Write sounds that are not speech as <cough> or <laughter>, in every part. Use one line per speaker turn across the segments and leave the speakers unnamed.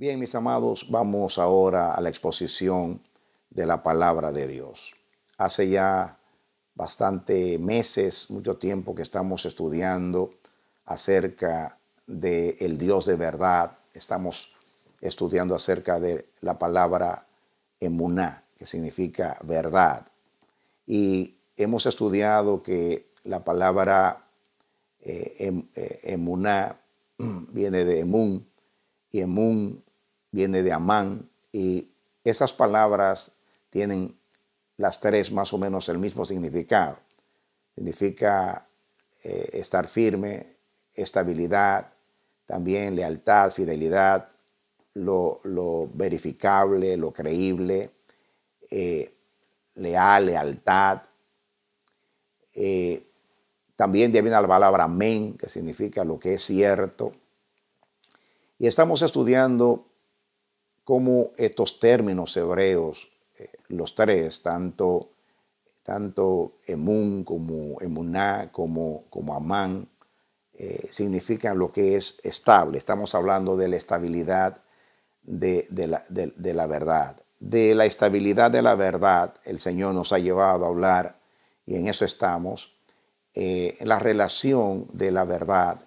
Bien, mis amados, vamos ahora a la exposición de la palabra de Dios. Hace ya bastante meses, mucho tiempo que estamos estudiando acerca del el Dios de verdad. Estamos estudiando acerca de la palabra emuná, que significa verdad. Y hemos estudiado que la palabra eh, em, eh, emuná <clears throat> viene de emun, y emun viene de Amán y esas palabras tienen las tres más o menos el mismo significado. Significa eh, estar firme, estabilidad, también lealtad, fidelidad, lo, verificable, lo creíble, eh, leal, lealtad. Eh, también viene la palabra amén, que significa lo que es cierto. Y estamos estudiando cómo estos términos hebreos, eh, los tres, tanto, tanto Emun como Emuná, como, Amán, eh, significan lo que es estable. Estamos hablando de la estabilidad de, la, verdad. De la estabilidad de la verdad, el Señor nos ha llevado a hablar, y en eso estamos, eh, la relación de la verdad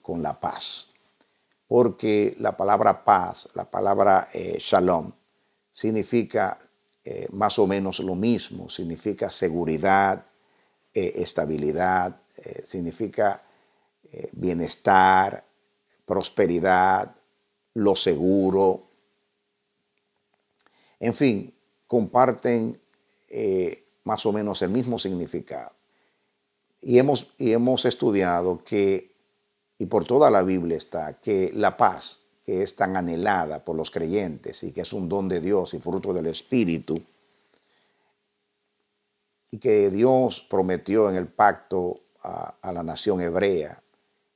con la paz porque la palabra paz, la palabra eh, shalom, significa eh, más o menos lo mismo, significa seguridad, eh, estabilidad, significa bienestar, prosperidad, lo seguro. En fin, comparten más o menos el mismo significado. Y hemos, y hemos estudiado que y por toda la Biblia está que la paz que es tan anhelada por los creyentes y que es un don de Dios y fruto del Espíritu, y que Dios prometió en el pacto a, la nación hebrea,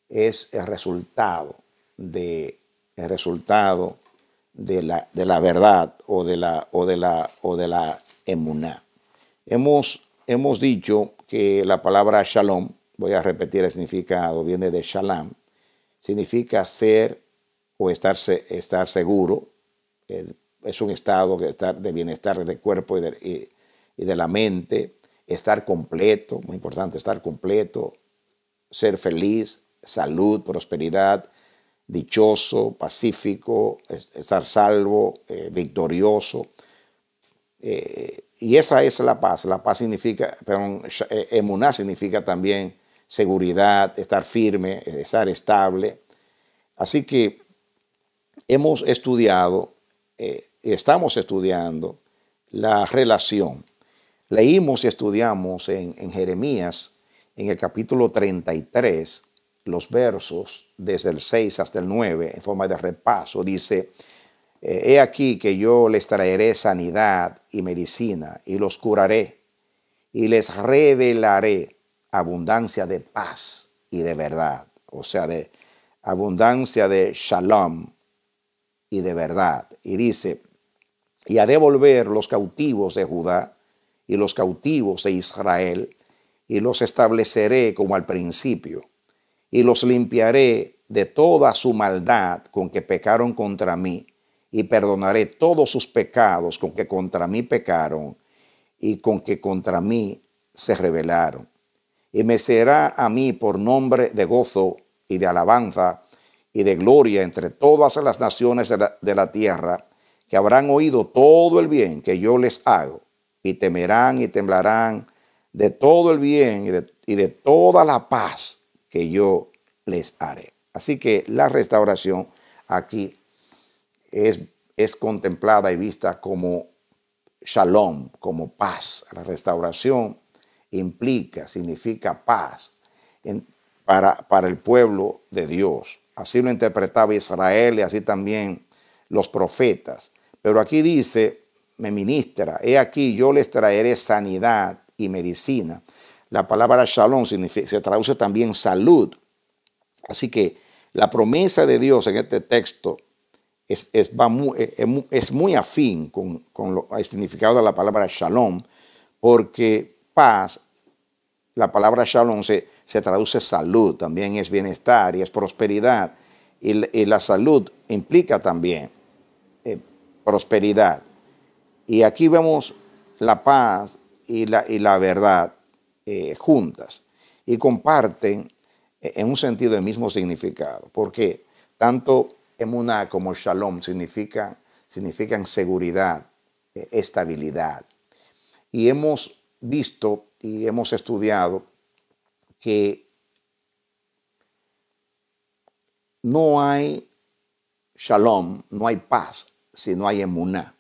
es el resultado de, resultado de, la, de la verdad o de la, o de la, o de la emuná. Hemos, hemos dicho que la palabra shalom voy a repetir el significado, viene de Shalam, significa ser o estar, estar seguro, es un estado de bienestar del cuerpo y de, la mente, estar completo, muy importante estar completo, ser feliz, salud, prosperidad, dichoso, pacífico, estar salvo, eh, victorioso. Eh, y esa es la paz. La paz significa, perdón, eh, emuná significa también seguridad, estar firme, eh, estar estable. Así que hemos estudiado, eh, estamos estudiando la relación. Leímos y estudiamos en, en Jeremías, en el capítulo 33, los versos desde el 6 hasta el 9, en forma de repaso. Dice, eh, he aquí que yo les traeré sanidad y medicina, y los curaré, y les revelaré abundancia de paz y de verdad, o sea, de abundancia de shalom y de verdad. Y dice, y haré volver los cautivos de Judá y los cautivos de Israel, y los estableceré como al principio, y los limpiaré de toda su maldad con que pecaron contra mí, y perdonaré todos sus pecados con que contra mí pecaron y con que contra mí se rebelaron y me será a mí por nombre de gozo y de alabanza y de gloria entre todas las naciones de la, tierra, que habrán oído todo el bien que yo les hago, y temerán y temblarán de todo el bien y de, toda la paz que yo les haré. Así que la restauración aquí es, es contemplada y vista como shalom, como paz. La restauración implica, significa paz para, para el pueblo de Dios. Así lo interpretaba Israel y así también los profetas. Pero aquí dice, me ministra, he aquí yo les traeré sanidad y medicina. La palabra shalom significa, se traduce también salud. Así que la promesa de Dios en este texto es, muy, e, e es muy, afín con, el significado de la palabra shalom, porque paz, la palabra shalom se, traduce salud, también es bienestar y es prosperidad. Y, la salud implica también eh, prosperidad. Y aquí vemos la paz y la, y la verdad eh, juntas y comparten eh, en un sentido el mismo significado, porque tanto emuná como shalom significan, significan seguridad, estabilidad. Y hemos visto y hemos estudiado que no hay shalom, no hay paz si no hay emuná.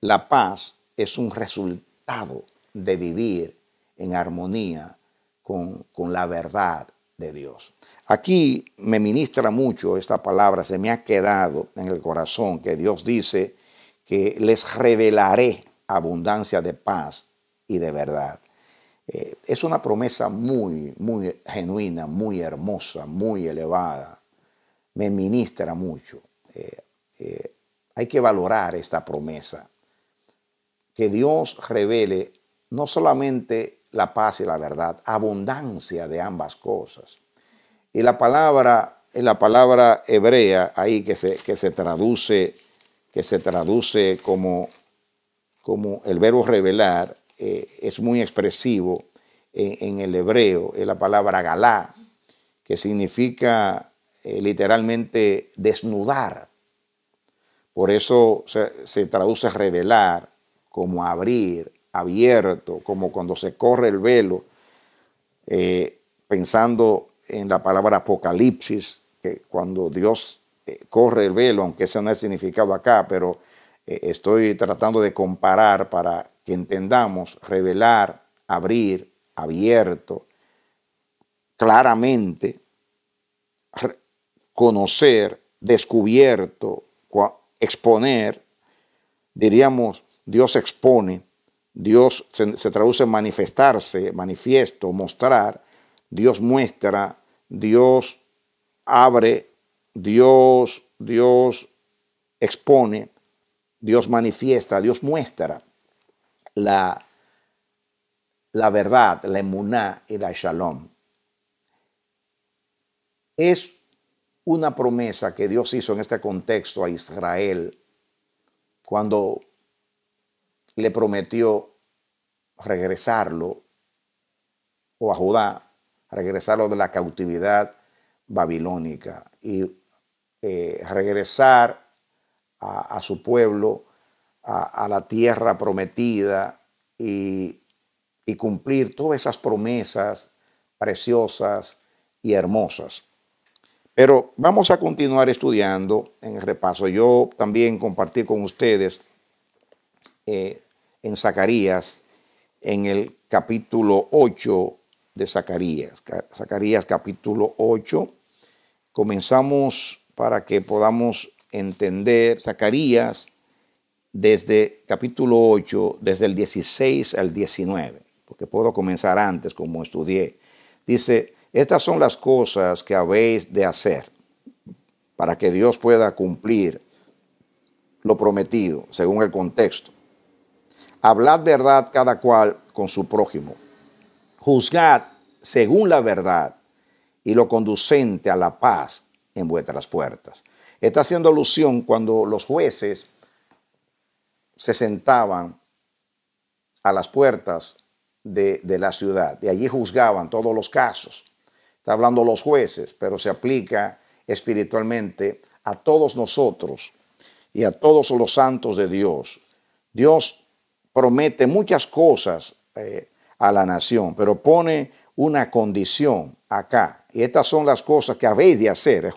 La paz es un resultado de vivir en armonía con, con la verdad de Dios. Aquí me ministra mucho esta palabra, se me ha quedado en el corazón que Dios dice que les revelaré abundancia de paz y de verdad. Eh, es una promesa muy, muy genuina, muy hermosa, muy elevada. Me ministra mucho. Eh, eh, hay que valorar esta promesa. Que Dios revele no solamente la paz y la verdad, abundancia de ambas cosas. Y la palabra, la palabra hebrea ahí que se, que se traduce, que se traduce como, como el verbo revelar, eh, es muy expresivo en, el hebreo, es la palabra galá, que significa eh, literalmente desnudar. Por eso se, traduce revelar, como abrir, abierto, como cuando se corre el velo, eh, pensando en la palabra apocalipsis, que cuando Dios corre el velo, aunque ese no es el significado acá, pero estoy tratando de comparar para que entendamos revelar, abrir, abierto, claramente, conocer, descubierto, exponer, diríamos, Dios expone, Dios se, traduce en manifestarse, manifiesto, mostrar, Dios muestra, Dios abre, Dios, Dios expone, Dios manifiesta, Dios muestra la, la verdad, la emuná y la shalom. Es una promesa que Dios hizo en este contexto a Israel cuando le prometió regresarlo, o a Judá, regresarlo de la cautividad babilónica y eh, regresar a, a, su pueblo a, la tierra prometida y, cumplir todas esas promesas preciosas y hermosas. Pero vamos a continuar estudiando en el repaso. Yo también compartí con ustedes eh, en Zacarías, en el capítulo 8 de Zacarías. Zacarías capítulo 8. Comenzamos para que podamos entender. Zacarías desde capítulo 8, desde el 16 al 19, porque puedo comenzar antes como estudié. Dice, estas son las cosas que habéis de hacer para que Dios pueda cumplir lo prometido, según el contexto. Hablad verdad cada cual con su prójimo. Juzgad según la verdad y lo conducente a la paz en vuestras puertas. Está haciendo alusión cuando los jueces se sentaban a las puertas de, la ciudad y allí juzgaban todos los casos. Está hablando los jueces, pero se aplica espiritualmente a todos nosotros y a todos los santos de Dios. Dios promete muchas cosas eh, a la nación, pero pone una condición acá. Y estas son las cosas que habéis de hacer.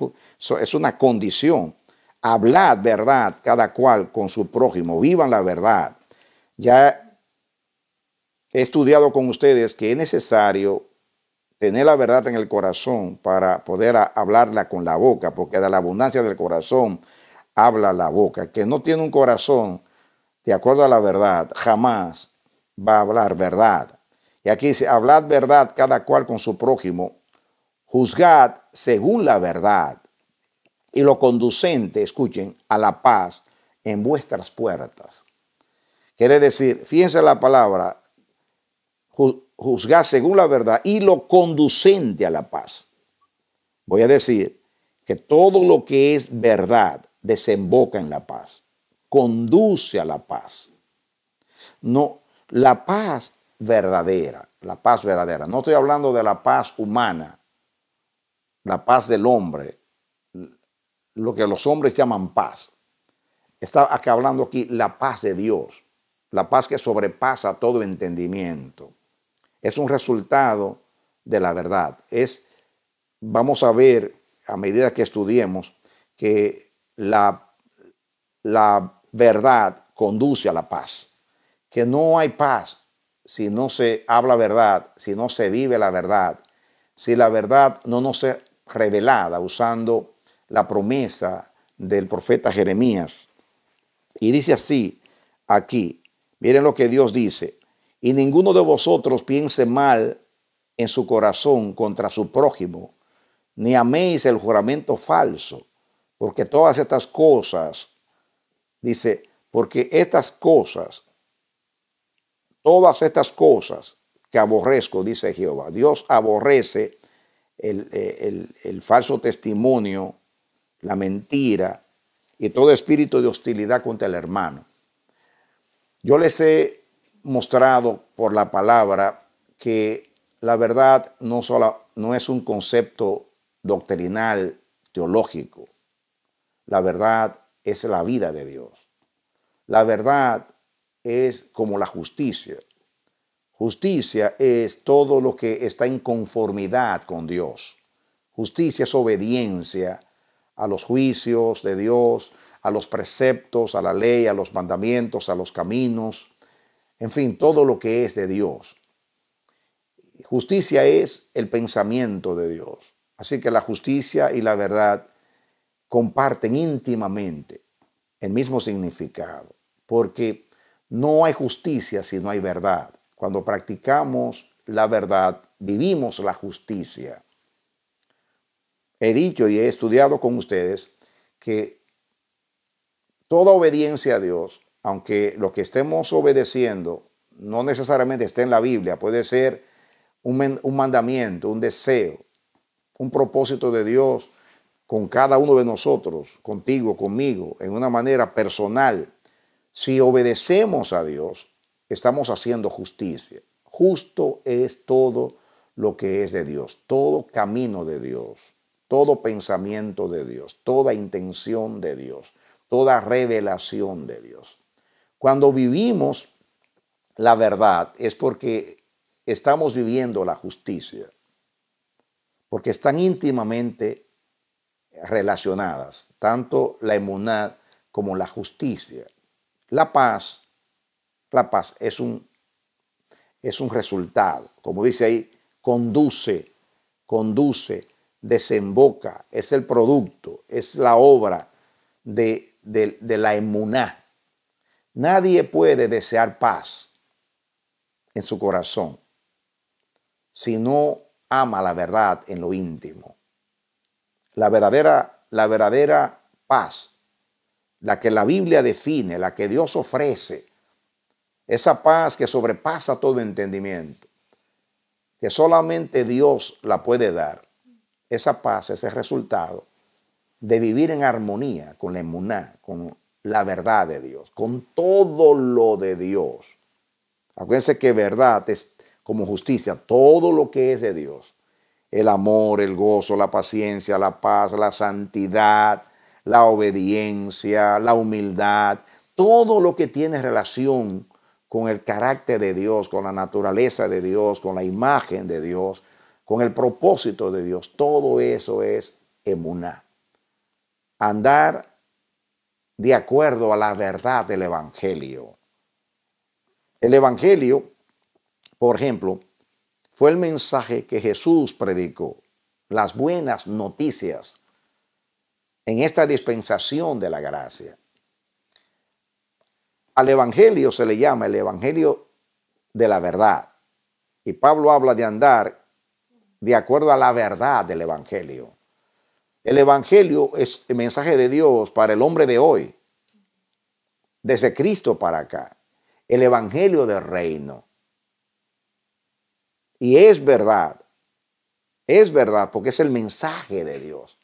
Es una condición Hablad verdad cada cual con su prójimo, vivan la verdad. Ya he estudiado con ustedes que es necesario tener la verdad en el corazón para poder hablarla con la boca, porque de la abundancia del corazón habla la boca. Que no tiene un corazón de acuerdo a la verdad, jamás va a hablar verdad. Y aquí dice, hablad verdad cada cual con su prójimo, juzgad según la verdad y lo conducente, escuchen, a la paz en vuestras puertas. Quiere decir, fíjense la palabra, juzgar según la verdad y lo conducente a la paz. Voy a decir que todo lo que es verdad desemboca en la paz, conduce a la paz. No, la paz verdadera, la paz verdadera. No estoy hablando de la paz humana, la paz del hombre, lo que los hombres llaman paz. Está acá hablando aquí la paz de Dios, la paz que sobrepasa todo entendimiento. Es un resultado de la verdad. Es, vamos a ver a medida que estudiemos que la, la verdad conduce a la paz, que no hay paz si no se habla verdad, si no se vive la verdad, si la verdad no nos es revelada usando la promesa del profeta Jeremías. Y dice así aquí, miren lo que Dios dice, y ninguno de vosotros piense mal en su corazón contra su prójimo, ni améis el juramento falso, porque todas estas cosas, dice, porque estas cosas, todas estas cosas que aborrezco, dice Jehová, Dios aborrece el, eh, el falso testimonio la mentira y todo espíritu de hostilidad contra el hermano. Yo les he mostrado por la palabra que la verdad no, es un concepto doctrinal, teológico. La verdad es la vida de Dios. La verdad es como la justicia. Justicia es todo lo que está en conformidad con Dios. Justicia es obediencia a los juicios de Dios, a los preceptos, a la ley, a los mandamientos, a los caminos, en fin, todo lo que es de Dios. Justicia es el pensamiento de Dios. Así que la justicia y la verdad comparten íntimamente el mismo significado, porque no hay justicia si no hay verdad. Cuando practicamos la verdad, vivimos la justicia he dicho y he estudiado con ustedes que toda obediencia a Dios, aunque lo que estemos obedeciendo no necesariamente esté en la Biblia, puede ser un, mandamiento, un deseo, un propósito de Dios con cada uno de nosotros, contigo, conmigo, en una manera personal. Si obedecemos a Dios, estamos haciendo justicia. Justo es todo lo que es de Dios, todo camino de Dios todo pensamiento de Dios, toda intención de Dios, toda revelación de Dios. Cuando vivimos la verdad es porque estamos viviendo la justicia, porque están íntimamente relacionadas, tanto la inmunidad como la justicia. La paz, la paz es un, es un resultado, como dice ahí, conduce, conduce desemboca, es el producto, es la obra de, la emuná. Nadie puede desear paz en su corazón si no ama la verdad en lo íntimo. La verdadera, la verdadera paz, la que la Biblia define, la que Dios ofrece, esa paz que sobrepasa todo entendimiento, que solamente Dios la puede dar esa paz, ese resultado de vivir en armonía con la emuná, con la verdad de Dios, con todo lo de Dios. Acuérdense que verdad es como justicia, todo lo que es de Dios. El amor, el gozo, la paciencia, la paz, la santidad, la obediencia, la humildad, todo lo que tiene relación con el carácter de Dios, con la naturaleza de Dios, con la imagen de Dios, con el propósito de Dios. Todo eso es emuná. Andar de acuerdo a la verdad del Evangelio. El Evangelio, por ejemplo, fue el mensaje que Jesús predicó, las buenas noticias en esta dispensación de la gracia. Al Evangelio se le llama el Evangelio de la verdad. Y Pablo habla de andar de acuerdo a la verdad del Evangelio. El Evangelio es el mensaje de Dios para el hombre de hoy, desde Cristo para acá, el Evangelio del reino. Y es verdad, es verdad, porque es el mensaje de Dios.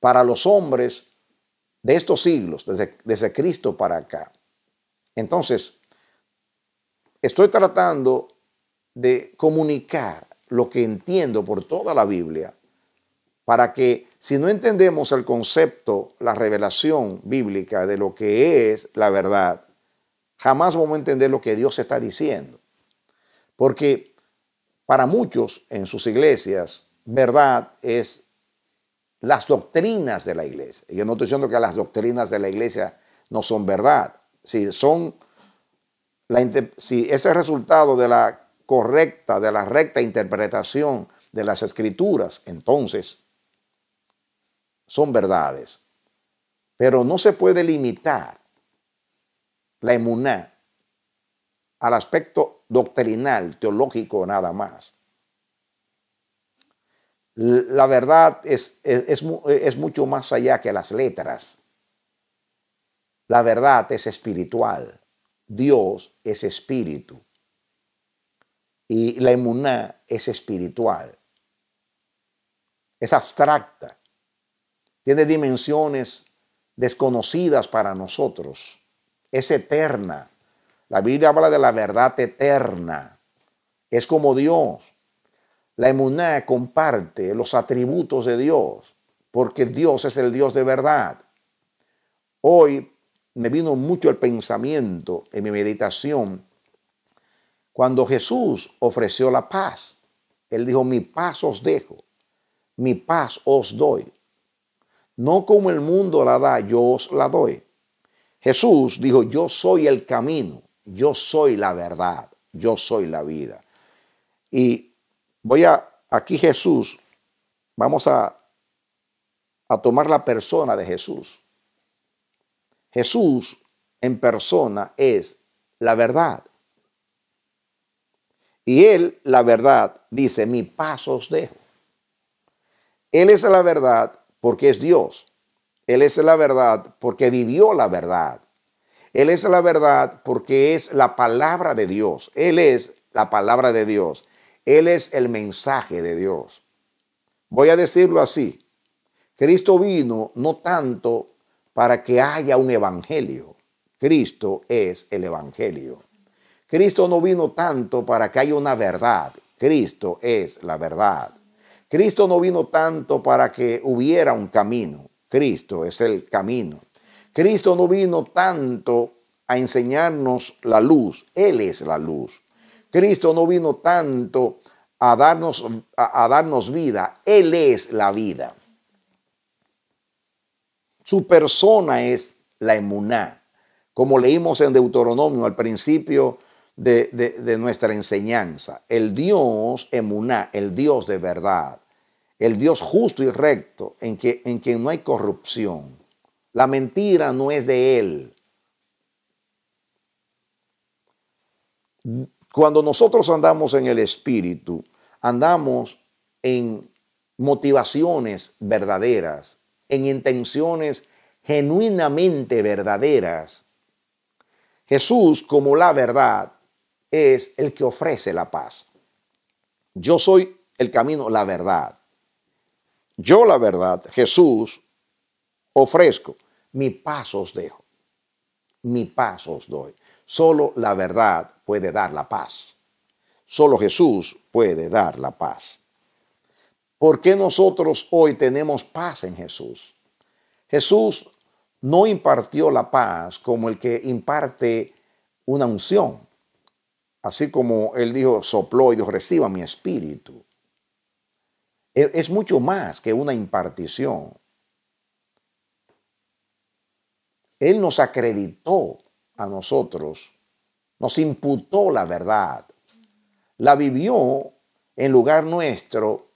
Para los hombres de estos siglos, desde, Cristo para acá. Entonces, estoy tratando de comunicar lo que entiendo por toda la Biblia, para que si no entendemos el concepto, la revelación bíblica de lo que es la verdad, jamás vamos a entender lo que Dios está diciendo. Porque para muchos en sus iglesias, verdad es las doctrinas de la iglesia. Y yo no estoy diciendo que las doctrinas de la iglesia no son verdad. Si son la, si ese resultado de la correcta, de la recta interpretación de las escrituras, entonces son verdades. Pero no se puede limitar la emuná al aspecto doctrinal, teológico nada más. La verdad es, es mucho más allá que las letras. La verdad es espiritual. Dios es espíritu. Y la emuná es espiritual, es abstracta, tiene dimensiones desconocidas para nosotros, es eterna. La Biblia habla de la verdad eterna, es como Dios. La emuná comparte los atributos de Dios, porque Dios es el Dios de verdad. Hoy me vino mucho el pensamiento en mi meditación cuando Jesús ofreció la paz, Él dijo, mi paz os dejo, mi paz os doy. No como el mundo la da, yo os la doy. Jesús dijo, yo soy el camino, yo soy la verdad, yo soy la vida. Y voy a, aquí Jesús, vamos a, a tomar la persona de Jesús. Jesús en persona es la verdad. Y Él, la verdad, dice, mi paso os dejo. Él es la verdad porque es Dios. Él es la verdad porque vivió la verdad. Él es la verdad porque es la palabra de Dios. Él es la palabra de Dios. Él es el mensaje de Dios. Voy a decirlo así. Cristo vino no tanto para que haya un evangelio. Cristo es el evangelio. Cristo no vino tanto para que haya una verdad. Cristo es la verdad. Cristo no vino tanto para que hubiera un camino. Cristo es el camino. Cristo no vino tanto a enseñarnos la luz. Él es la luz. Cristo no vino tanto a darnos, a, darnos vida. Él es la vida. Su persona es la emuná. Como leímos en Deuteronomio al principio de, nuestra enseñanza. El Dios emuná, el Dios de verdad, el Dios justo y recto, en, en quien no hay corrupción. La mentira no es de Él. Cuando nosotros andamos en el Espíritu, andamos en motivaciones verdaderas, en intenciones genuinamente verdaderas. Jesús, como la verdad, es el que ofrece la paz. Yo soy el camino, la verdad. Yo la verdad, Jesús, ofrezco. Mi paz os dejo. Mi paz os doy. Solo la verdad puede dar la paz. Solo Jesús puede dar la paz. ¿Por qué nosotros hoy tenemos paz en Jesús? Jesús no impartió la paz como el que imparte una unción así como él dijo, sopló y dijo, reciba mi espíritu. E-, es mucho más que una impartición. Él nos acreditó a nosotros, nos imputó la verdad, la vivió en lugar nuestro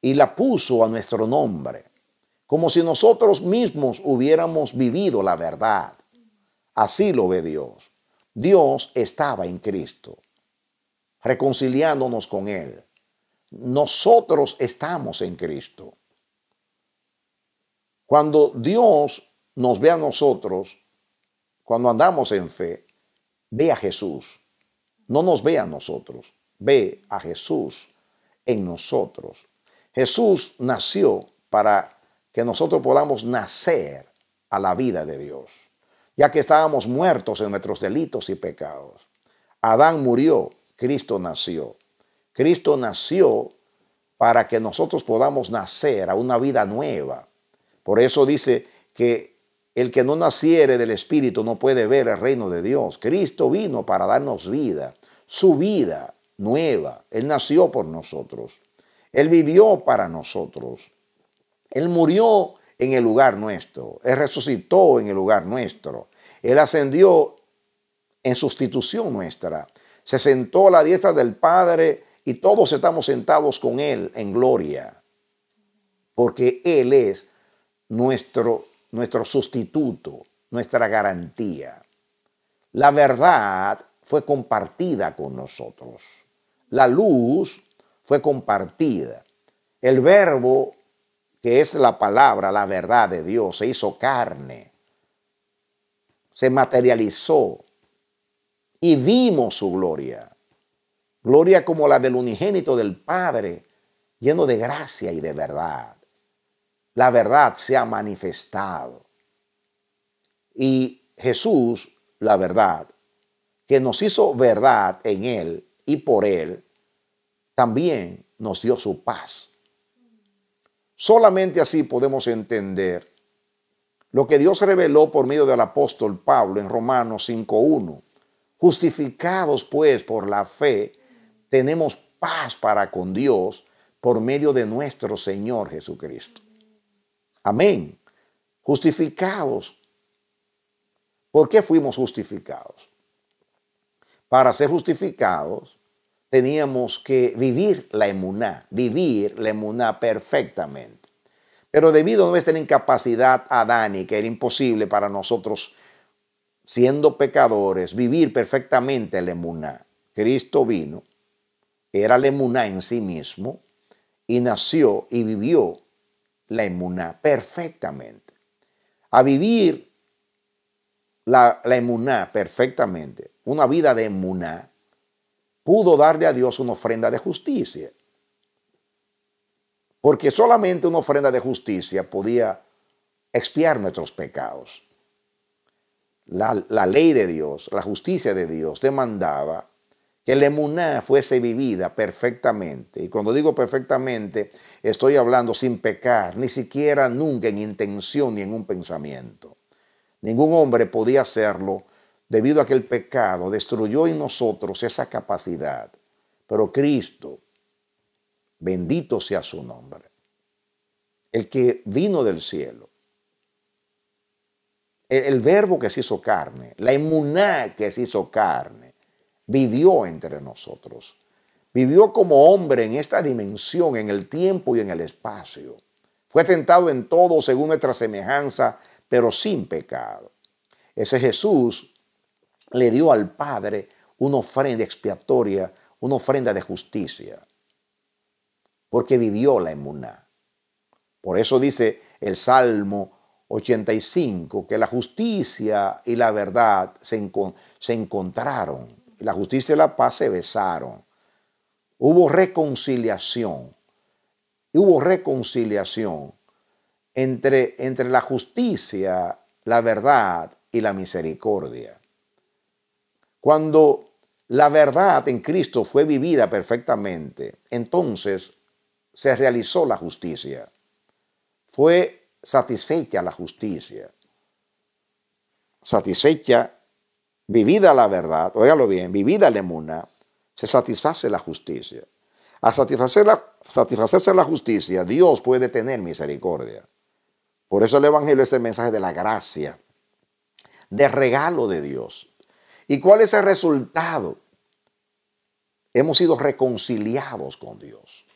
y la puso a nuestro nombre, como si nosotros mismos hubiéramos vivido la verdad. Así lo ve Dios. Dios estaba en Cristo, reconciliándonos con Él. Nosotros estamos en Cristo. Cuando Dios nos ve a nosotros, cuando andamos en fe, ve a Jesús. No nos ve a nosotros, ve a Jesús en nosotros. Jesús nació para que nosotros podamos nacer a la vida de Dios ya que estábamos muertos en nuestros delitos y pecados. Adán murió, Cristo nació. Cristo nació para que nosotros podamos nacer a una vida nueva. Por eso dice que el que no naciere del Espíritu no puede ver el reino de Dios. Cristo vino para darnos vida, su vida nueva. Él nació por nosotros. Él vivió para nosotros. Él murió en el lugar nuestro. Él resucitó en el lugar nuestro. Él ascendió en sustitución nuestra. Se sentó a la diestra del Padre y todos estamos sentados con Él en gloria. Porque Él es nuestro, nuestro sustituto, nuestra garantía. La verdad fue compartida con nosotros. La luz fue compartida. El verbo que es la palabra, la verdad de Dios, se hizo carne, se materializó y vimos su gloria. Gloria como la del unigénito del Padre, lleno de gracia y de verdad. La verdad se ha manifestado. Y Jesús, la verdad, que nos hizo verdad en Él y por Él, también nos dio su paz Solamente así podemos entender lo que Dios reveló por medio del apóstol Pablo en Romanos 5.1. Justificados pues por la fe, tenemos paz para con Dios por medio de nuestro Señor Jesucristo. Amén. Justificados. ¿Por qué fuimos justificados? Para ser justificados teníamos que vivir la emuná, vivir la emuná perfectamente. Pero debido a nuestra incapacidad adánica, era imposible para nosotros, siendo pecadores, vivir perfectamente la emuná. Cristo vino, era la emuná en sí mismo, y nació y vivió la emuná perfectamente. A vivir la, la emuná perfectamente, una vida de emuná, pudo darle a Dios una ofrenda de justicia. Porque solamente una ofrenda de justicia podía expiar nuestros pecados. La, ley de Dios, la justicia de Dios demandaba que la emuná fuese vivida perfectamente. Y cuando digo perfectamente, estoy hablando sin pecar, ni siquiera nunca en intención ni en un pensamiento. Ningún hombre podía hacerlo debido a que el pecado destruyó en nosotros esa capacidad. Pero Cristo, bendito sea su nombre, el que vino del cielo, el, verbo que se hizo carne, la inmunidad que se hizo carne, vivió entre nosotros. Vivió como hombre en esta dimensión, en el tiempo y en el espacio. Fue tentado en todo según nuestra semejanza, pero sin pecado. Ese Jesús le dio al Padre una ofrenda expiatoria, una ofrenda de justicia, porque vivió la inmunidad. Por eso dice el Salmo 85 que la justicia y la verdad se, encontraron, la justicia y la paz se besaron. Hubo reconciliación, hubo reconciliación entre, entre la justicia, la verdad y la misericordia. Cuando la verdad en Cristo fue vivida perfectamente, entonces se realizó la justicia. Fue satisfecha la justicia. Satisfecha, vivida la verdad, óigalo bien, vivida la emuna, se satisface la justicia. A satisfacer la, satisfacerse la justicia, Dios puede tener misericordia. Por eso el Evangelio es el mensaje de la gracia, de regalo de Dios. ¿Y cuál es el resultado? Hemos sido reconciliados con Dios.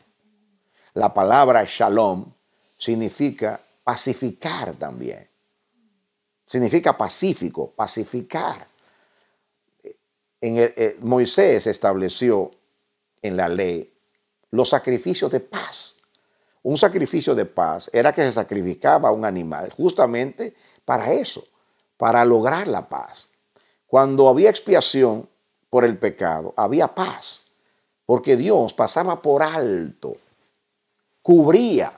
La palabra shalom significa pacificar también. Significa pacífico, pacificar. En eh, Moisés estableció en la ley los sacrificios de paz. Un sacrificio de paz era que se sacrificaba a un animal justamente para eso, para lograr la paz. Cuando había expiación por el pecado, había paz, porque Dios pasaba por alto, cubría,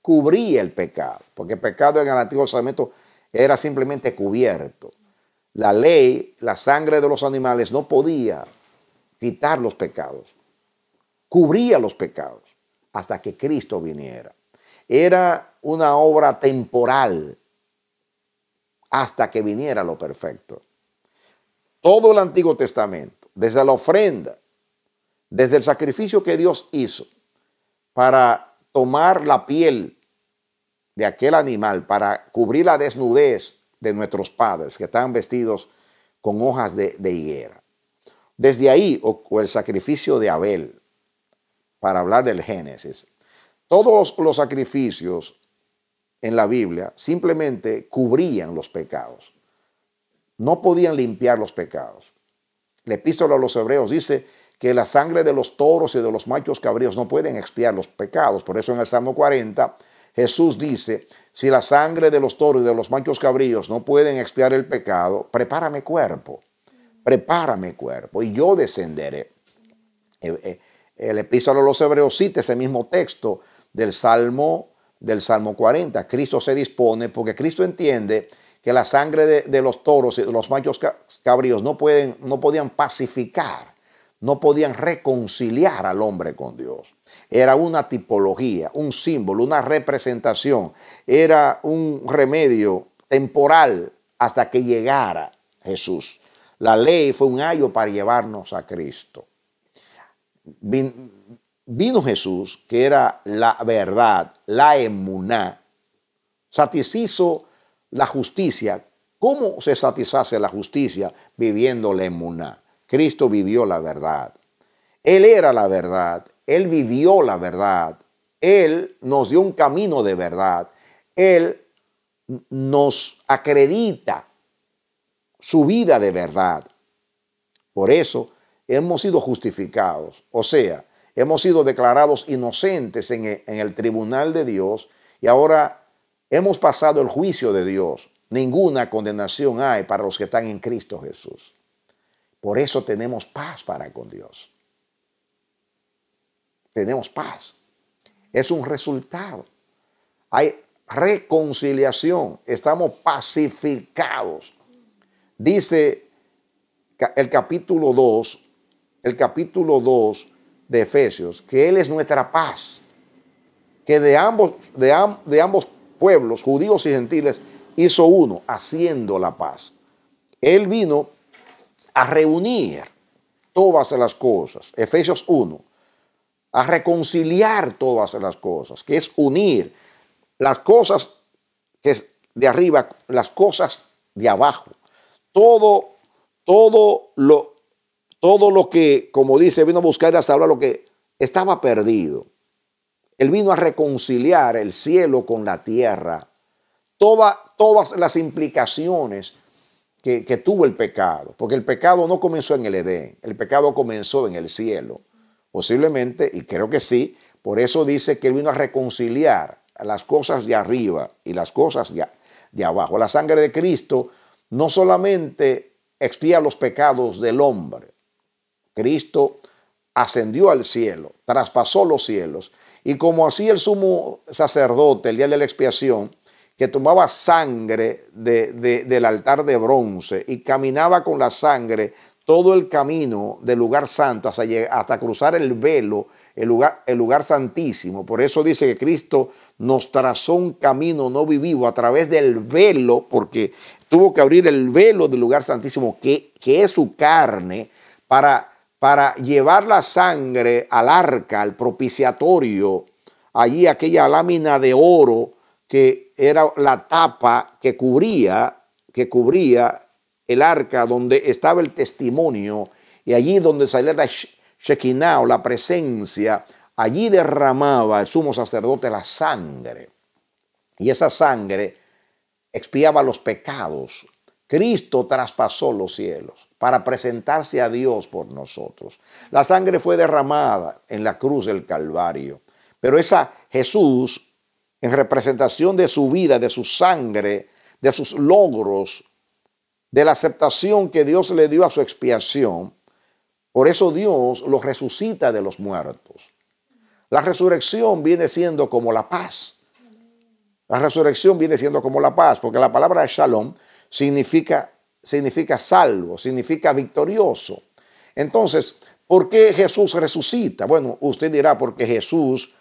cubría el pecado, porque el pecado en el Antiguo Testamento era simplemente cubierto. La ley, la sangre de los animales no podía quitar los pecados, cubría los pecados hasta que Cristo viniera. Era una obra temporal hasta que viniera lo perfecto todo el Antiguo Testamento, desde la ofrenda, desde el sacrificio que Dios hizo para tomar la piel de aquel animal, para cubrir la desnudez de nuestros padres que estaban vestidos con hojas de, higuera. Desde ahí, o, el sacrificio de Abel, para hablar del Génesis, todos los sacrificios en la Biblia simplemente cubrían los pecados no podían limpiar los pecados. El epístola a los hebreos dice que la sangre de los toros y de los machos cabríos no pueden expiar los pecados. Por eso en el Salmo 40 Jesús dice, si la sangre de los toros y de los machos cabríos no pueden expiar el pecado, prepárame cuerpo, prepárame cuerpo y yo descenderé. Eh, eh, el epístolo a los hebreos cita ese mismo texto del Salmo, del Salmo 40. Cristo se dispone porque Cristo entiende que la sangre de, los toros y de los machos cabríos no, pueden, no podían pacificar, no podían reconciliar al hombre con Dios. Era una tipología, un símbolo, una representación, era un remedio temporal hasta que llegara Jesús. La ley fue un ayo para llevarnos a Cristo. Vino Jesús, que era la verdad, la emuná, satisfizo la justicia. ¿Cómo se satisface la justicia? Viviendo la Cristo vivió la verdad. Él era la verdad. Él vivió la verdad. Él nos dio un camino de verdad. Él nos acredita su vida de verdad. Por eso hemos sido justificados, o sea, hemos sido declarados inocentes en el, tribunal de Dios y ahora Hemos pasado el juicio de Dios. Ninguna condenación hay para los que están en Cristo Jesús. Por eso tenemos paz para con Dios. Tenemos paz. Es un resultado. Hay reconciliación. Estamos pacificados. Dice el capítulo 2, el capítulo 2 de Efesios, que Él es nuestra paz. Que de ambos, de, de ambos pueblos, judíos y gentiles, hizo uno, haciendo la paz. Él vino a reunir todas las cosas, Efesios 1, a reconciliar todas las cosas, que es unir las cosas que es de arriba, las cosas de abajo. Todo, todo lo, todo lo que, como dice, vino a buscar y a salvar lo que estaba perdido. Él vino a reconciliar el cielo con la tierra. todas las implicaciones que, tuvo el pecado, porque el pecado no comenzó en el Edén, el pecado comenzó en el cielo, posiblemente, y creo que sí, por eso dice que él vino a reconciliar las cosas de arriba y las cosas de, de abajo. La sangre de Cristo no solamente expía los pecados del hombre, Cristo ascendió al cielo, traspasó los cielos, y como así el sumo sacerdote el día de la expiación, que tomaba sangre del altar de bronce y caminaba con la sangre todo el camino del lugar santo hasta, hasta cruzar el velo, el lugar, el lugar santísimo. Por eso dice que Cristo nos trazó un camino no vivivo a través del velo, porque tuvo que abrir el velo del lugar santísimo, que, que es su carne, para para llevar la sangre al arca, al propiciatorio, allí aquella lámina de oro que era la tapa que cubría, que cubría el arca donde estaba el testimonio y allí donde salía la Shekinah o la presencia, allí derramaba el sumo sacerdote la sangre. Y esa sangre expiaba los pecados. Cristo traspasó los cielos para presentarse a Dios por nosotros. La sangre fue derramada en la cruz del Calvario, pero esa Jesús, en representación de su vida, de su sangre, de sus logros, de la aceptación que Dios le dio a su expiación, por eso Dios lo resucita de los muertos. La resurrección viene siendo como la paz. La resurrección viene siendo como la paz, porque la palabra shalom significa significa salvo, significa victorioso. Entonces, ¿por qué Jesús resucita? Bueno, usted dirá, porque Jesús,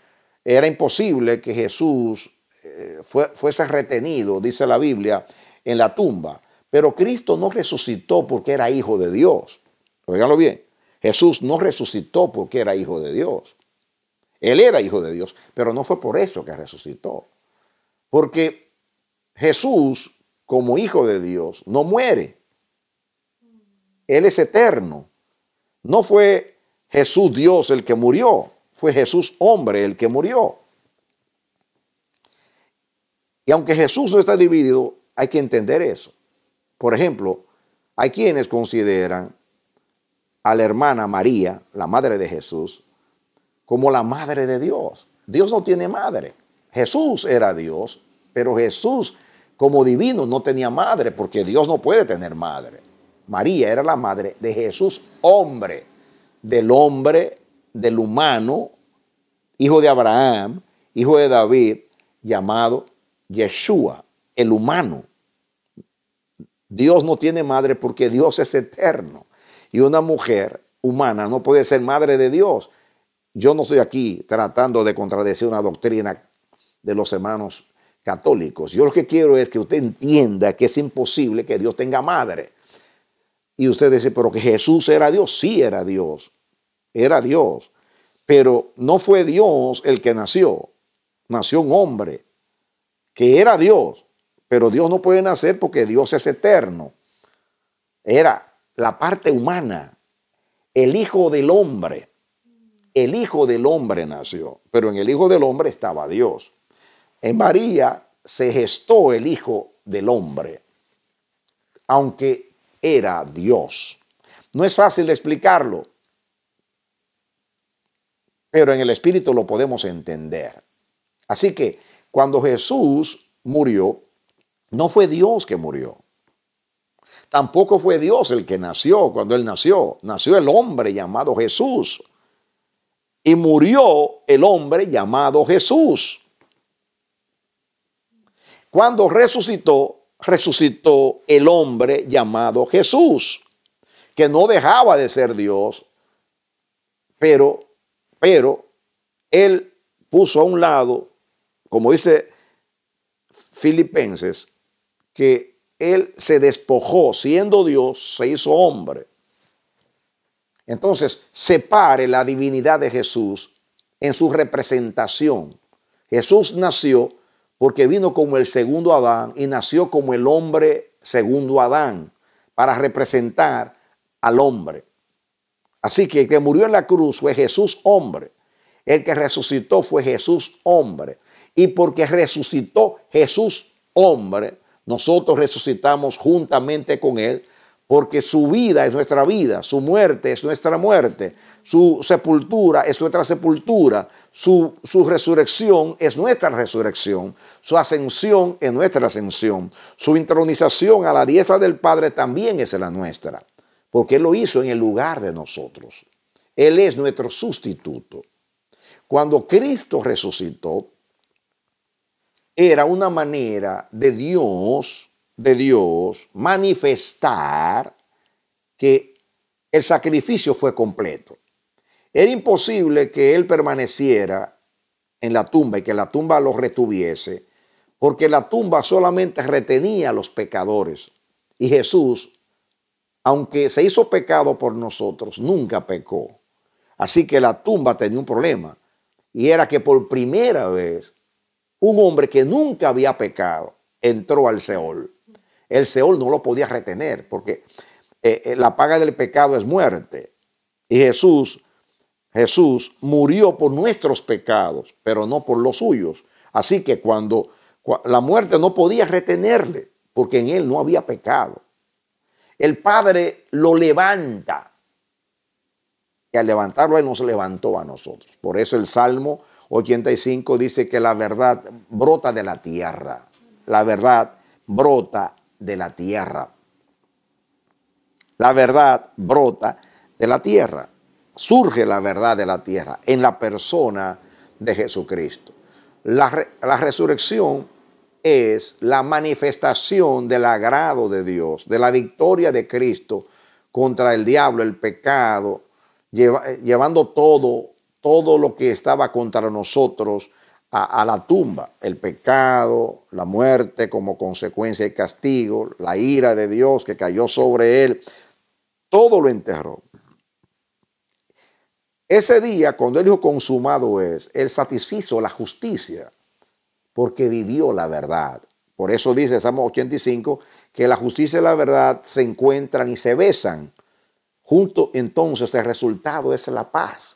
era imposible que Jesús eh, fue, fuese retenido, dice la Biblia, en la tumba. Pero Cristo no resucitó porque era hijo de Dios. Oiganlo bien, Jesús no resucitó porque era hijo de Dios. Él era hijo de Dios, pero no fue por eso que resucitó. Porque Jesús como hijo de Dios, no muere. Él es eterno. No fue Jesús Dios el que murió, fue Jesús hombre el que murió. Y aunque Jesús no está dividido, hay que entender eso. Por ejemplo, hay quienes consideran a la hermana María, la madre de Jesús, como la madre de Dios. Dios no tiene madre. Jesús era Dios, pero Jesús como divino no tenía madre, porque Dios no puede tener madre. María era la madre de Jesús, hombre, del hombre, del humano, hijo de Abraham, hijo de David, llamado Yeshua, el humano. Dios no tiene madre porque Dios es eterno. Y una mujer humana no puede ser madre de Dios. Yo no estoy aquí tratando de contradecir una doctrina de los hermanos católicos. Yo lo que quiero es que usted entienda que es imposible que Dios tenga madre. Y usted dice, pero que Jesús era Dios. Sí, era Dios. Era Dios. Pero no fue Dios el que nació. Nació un hombre que era Dios. Pero Dios no puede nacer porque Dios es eterno. Era la parte humana. El Hijo del Hombre. El Hijo del Hombre nació. Pero en el Hijo del Hombre estaba Dios. En María se gestó el Hijo del Hombre, aunque era Dios. No es fácil explicarlo, pero en el Espíritu lo podemos entender. Así que cuando Jesús murió, no fue Dios que murió. Tampoco fue Dios el que nació cuando Él nació. Nació el hombre llamado Jesús. Y murió el hombre llamado Jesús. Cuando resucitó, resucitó el hombre llamado Jesús, que no dejaba de ser Dios, pero, pero él puso a un lado, como dice Filipenses, que él se despojó, siendo Dios, se hizo hombre. Entonces, separe la divinidad de Jesús en su representación. Jesús nació porque vino como el segundo Adán y nació como el hombre segundo Adán, para representar al hombre. Así que el que murió en la cruz fue Jesús hombre, el que resucitó fue Jesús hombre, y porque resucitó Jesús hombre, nosotros resucitamos juntamente con él porque su vida es nuestra vida, su muerte es nuestra muerte, su sepultura es nuestra sepultura, su, resurrección es nuestra resurrección, su ascensión es nuestra ascensión, su intronización a la diestra del Padre también es la nuestra, porque Él lo hizo en el lugar de nosotros. Él es nuestro sustituto. Cuando Cristo resucitó, era una manera de Dios de Dios manifestar que el sacrificio fue completo. Era imposible que él permaneciera en la tumba y que la tumba lo retuviese, porque la tumba solamente retenía a los pecadores. Y Jesús, aunque se hizo pecado por nosotros, nunca pecó. Así que la tumba tenía un problema, y era que por primera vez un hombre que nunca había pecado entró al Seol el Seol no lo podía retener, porque eh, eh, la paga del pecado es muerte. Y Jesús, Jesús murió por nuestros pecados, pero no por los suyos. Así que cuando la muerte no podía retenerle, porque en él no había pecado. El Padre lo levanta. Y al levantarlo, Él nos levantó a nosotros. Por eso el Salmo 85 dice que la verdad brota de la tierra. La verdad brota de la tierra. La verdad brota de la tierra, surge la verdad de la tierra en la persona de Jesucristo. La, resurrección es la manifestación del agrado de Dios, de la victoria de Cristo contra el diablo, el pecado, eh, llevando todo, todo lo que estaba contra nosotros a, la tumba, el pecado, la muerte como consecuencia y castigo, la ira de Dios que cayó sobre él, todo lo enterró. Ese día, cuando él dijo consumado es, él satisfizo la justicia porque vivió la verdad. Por eso dice el 85 que la justicia y la verdad se encuentran y se besan. Junto entonces el resultado es la paz.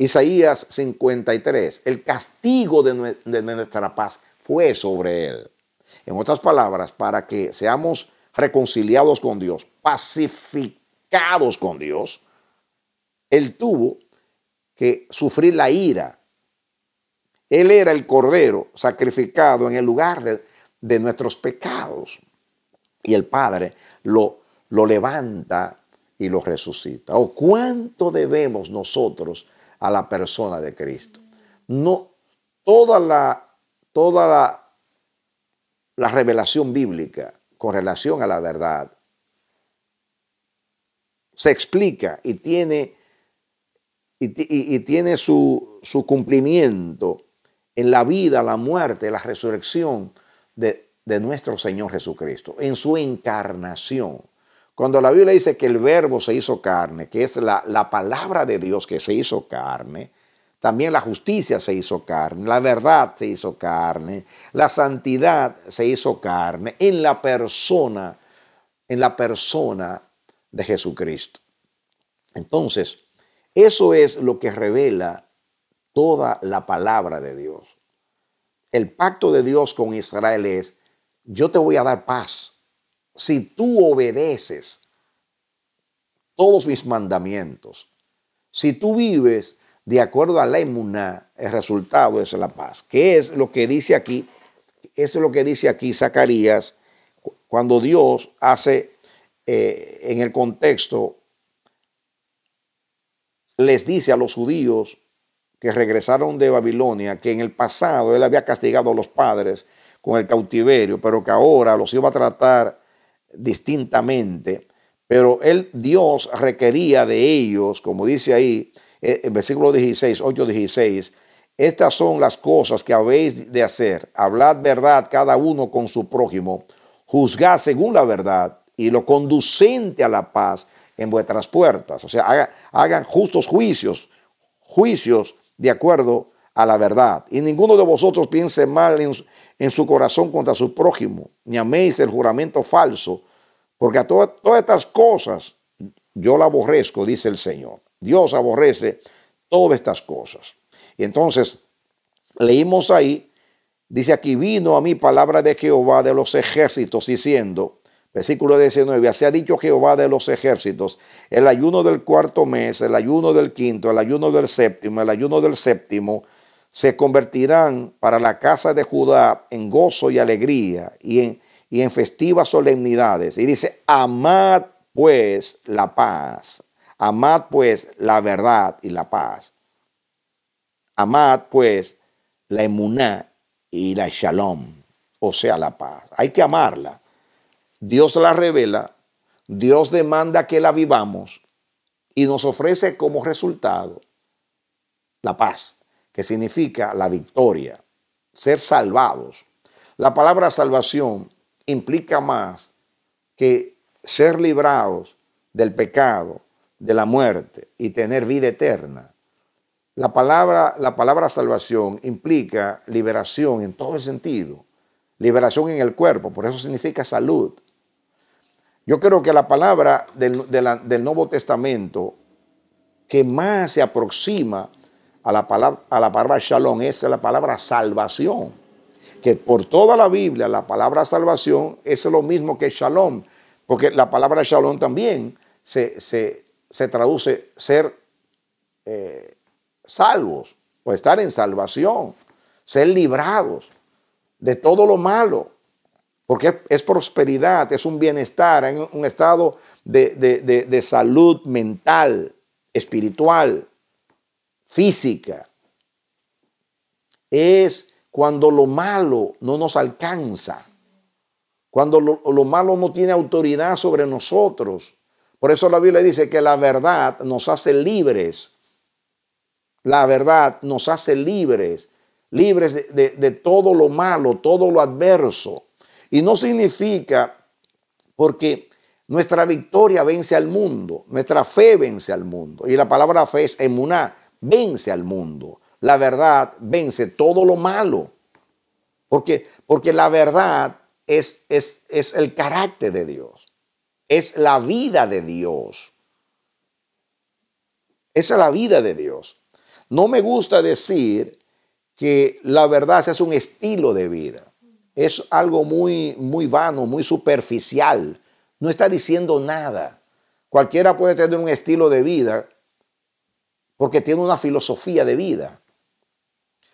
Isaías 53, el castigo de, nuestra paz fue sobre él. En otras palabras, para que seamos reconciliados con Dios, pacificados con Dios, él tuvo que sufrir la ira. Él era el cordero sacrificado en el lugar de, nuestros pecados. Y el Padre lo, levanta y lo resucita. ¿O oh, cuánto debemos nosotros a la persona de Cristo. No, toda la, toda la, la revelación bíblica con relación a la verdad se explica y tiene, tiene su, su, cumplimiento en la vida, la muerte, la resurrección de, de nuestro Señor Jesucristo, en su encarnación. Cuando la Biblia dice que el verbo se hizo carne, que es la, la palabra de Dios que se hizo carne, también la justicia se hizo carne, la verdad se hizo carne, la santidad se hizo carne en la persona, en la persona de Jesucristo. Entonces, eso es lo que revela toda la palabra de Dios. El pacto de Dios con Israel es, yo te voy a dar paz, si tú obedeces todos mis mandamientos, si tú vives de acuerdo a la emuná el resultado es la paz. ¿Qué es lo que dice aquí? Eso es lo que dice aquí Zacarías cuando Dios hace eh, en el contexto, les dice a los judíos que regresaron de Babilonia que en el pasado él había castigado a los padres con el cautiverio, pero que ahora los iba a tratar distintamente, pero el Dios requería de ellos, como dice ahí, eh, en versículo 16, 8, 16, estas son las cosas que habéis de hacer, hablad verdad cada uno con su prójimo, juzgad según la verdad y lo conducente a la paz en vuestras puertas, o sea, hagan justos juicios, juicios de acuerdo a la verdad, y ninguno de vosotros piense mal en, en su corazón contra su prójimo, ni améis el juramento falso, porque a todas estas cosas yo la aborrezco, dice el Señor. Dios aborrece todas estas cosas. Y entonces leímos ahí, dice aquí vino a mí palabra de Jehová de los ejércitos diciendo, versículo 19, así ha dicho Jehová de los ejércitos, el ayuno del cuarto mes, el ayuno del quinto, el ayuno del séptimo, el ayuno del séptimo, se convertirán para la casa de Judá en gozo y alegría y en, en festivas solemnidades. Y dice, amad pues la paz, amad pues la verdad y la paz. Amad pues la emuná y la shalom, o sea, la paz. Hay que amarla. Dios la revela, Dios demanda que la vivamos y nos ofrece como resultado la paz que significa la victoria, ser salvados. La palabra salvación implica más que ser librados del pecado, de la muerte y tener vida eterna. La palabra, la palabra salvación implica liberación en todo el sentido, liberación en el cuerpo, por eso significa salud. Yo creo que la palabra del, del Nuevo Testamento que más se aproxima a la palabra, a la shalom, esa es la palabra salvación. Que por toda la Biblia la palabra salvación es lo mismo que shalom, porque la palabra shalom también se, traduce ser eh, salvos o estar en salvación, ser librados de todo lo malo, porque es prosperidad, es un bienestar, es un estado de, de, de, de salud mental, espiritual, física. Es cuando lo malo no nos alcanza, cuando lo, malo no tiene autoridad sobre nosotros. Por eso la Biblia dice que la verdad nos hace libres. La verdad nos hace libres, libres de, de, todo lo malo, todo lo adverso. Y no significa porque nuestra victoria vence al mundo, nuestra fe vence al mundo. Y la palabra fe es emuná, vence al mundo. La verdad vence todo lo malo. Porque, porque la verdad es, es, es el carácter de Dios. Es la vida de Dios. Esa es la vida de Dios. No me gusta decir que la verdad es un estilo de vida. Es algo muy, muy vano, muy superficial. No está diciendo nada. Cualquiera puede tener un estilo de vida porque tiene una filosofía de vida.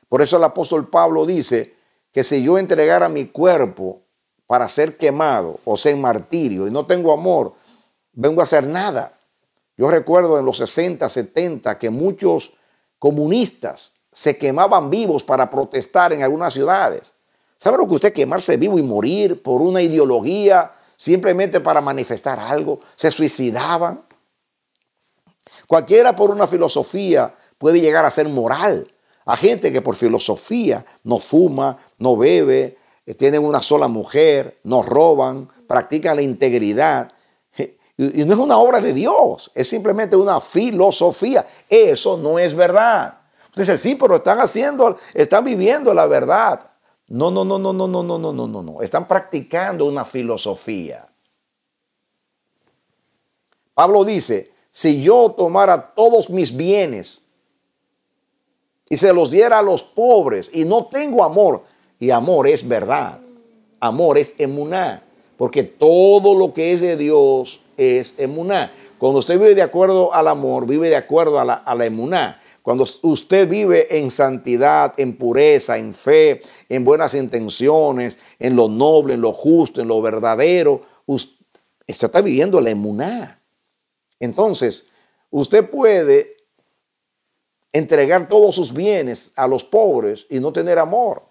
Por eso el apóstol Pablo dice que si yo entregara mi cuerpo para ser quemado o ser martirio y no tengo amor, vengo a hacer nada. Yo recuerdo en los 60, 70 que muchos comunistas se quemaban vivos para protestar en algunas ciudades. ¿Sabe lo que usted quemarse vivo y morir por una ideología simplemente para manifestar algo? Se suicidaban. Cualquiera por una filosofía puede llegar a ser moral. A gente que por filosofía no fuma, no bebe, eh, tienen una sola mujer, no roban, practican la integridad. <laughs> Y no es una obra de Dios, es simplemente una filosofía. Eso no es verdad. ustedes dice, sí, pero están haciendo, están viviendo la verdad. No, no, no, no, no, no, no, no, no, no, no. Están practicando una filosofía. Pablo dice, si yo tomara todos mis bienes y se los diera a los pobres y no tengo amor, y amor es verdad, amor es emuná, porque todo lo que es de Dios es emuná. Cuando usted vive de acuerdo al amor, vive de acuerdo a la, a emuná. Cuando usted vive en santidad, en pureza, en fe, en buenas intenciones, en lo noble, en lo justo, en lo verdadero, usted está viviendo la emuná. Entonces, usted puede entregar todos sus bienes a los pobres y no tener amor.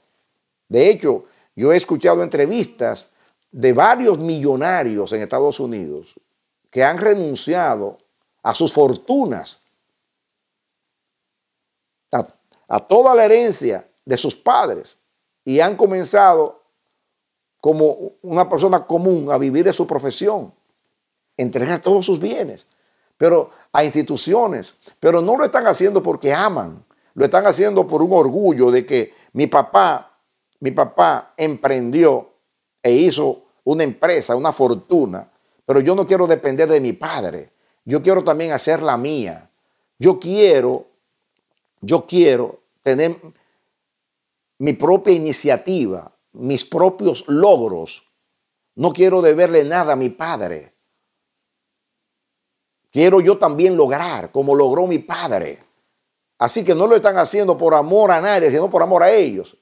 De hecho, yo he escuchado entrevistas de varios millonarios en Estados Unidos que han renunciado a sus fortunas, a, toda la herencia de sus padres y han comenzado como una persona común a vivir de su profesión, entregar todos sus bienes pero a instituciones, pero no lo están haciendo porque aman, lo están haciendo por un orgullo de que mi papá, mi papá emprendió e hizo una empresa, una fortuna, pero yo no quiero depender de mi padre, yo quiero también hacer la mía, yo quiero, yo quiero tener mi propia iniciativa, mis propios logros, no quiero deberle nada a mi padre. Quiero yo también lograr como logró mi padre. Así que no lo están haciendo por amor a nadie, sino por amor a ellos.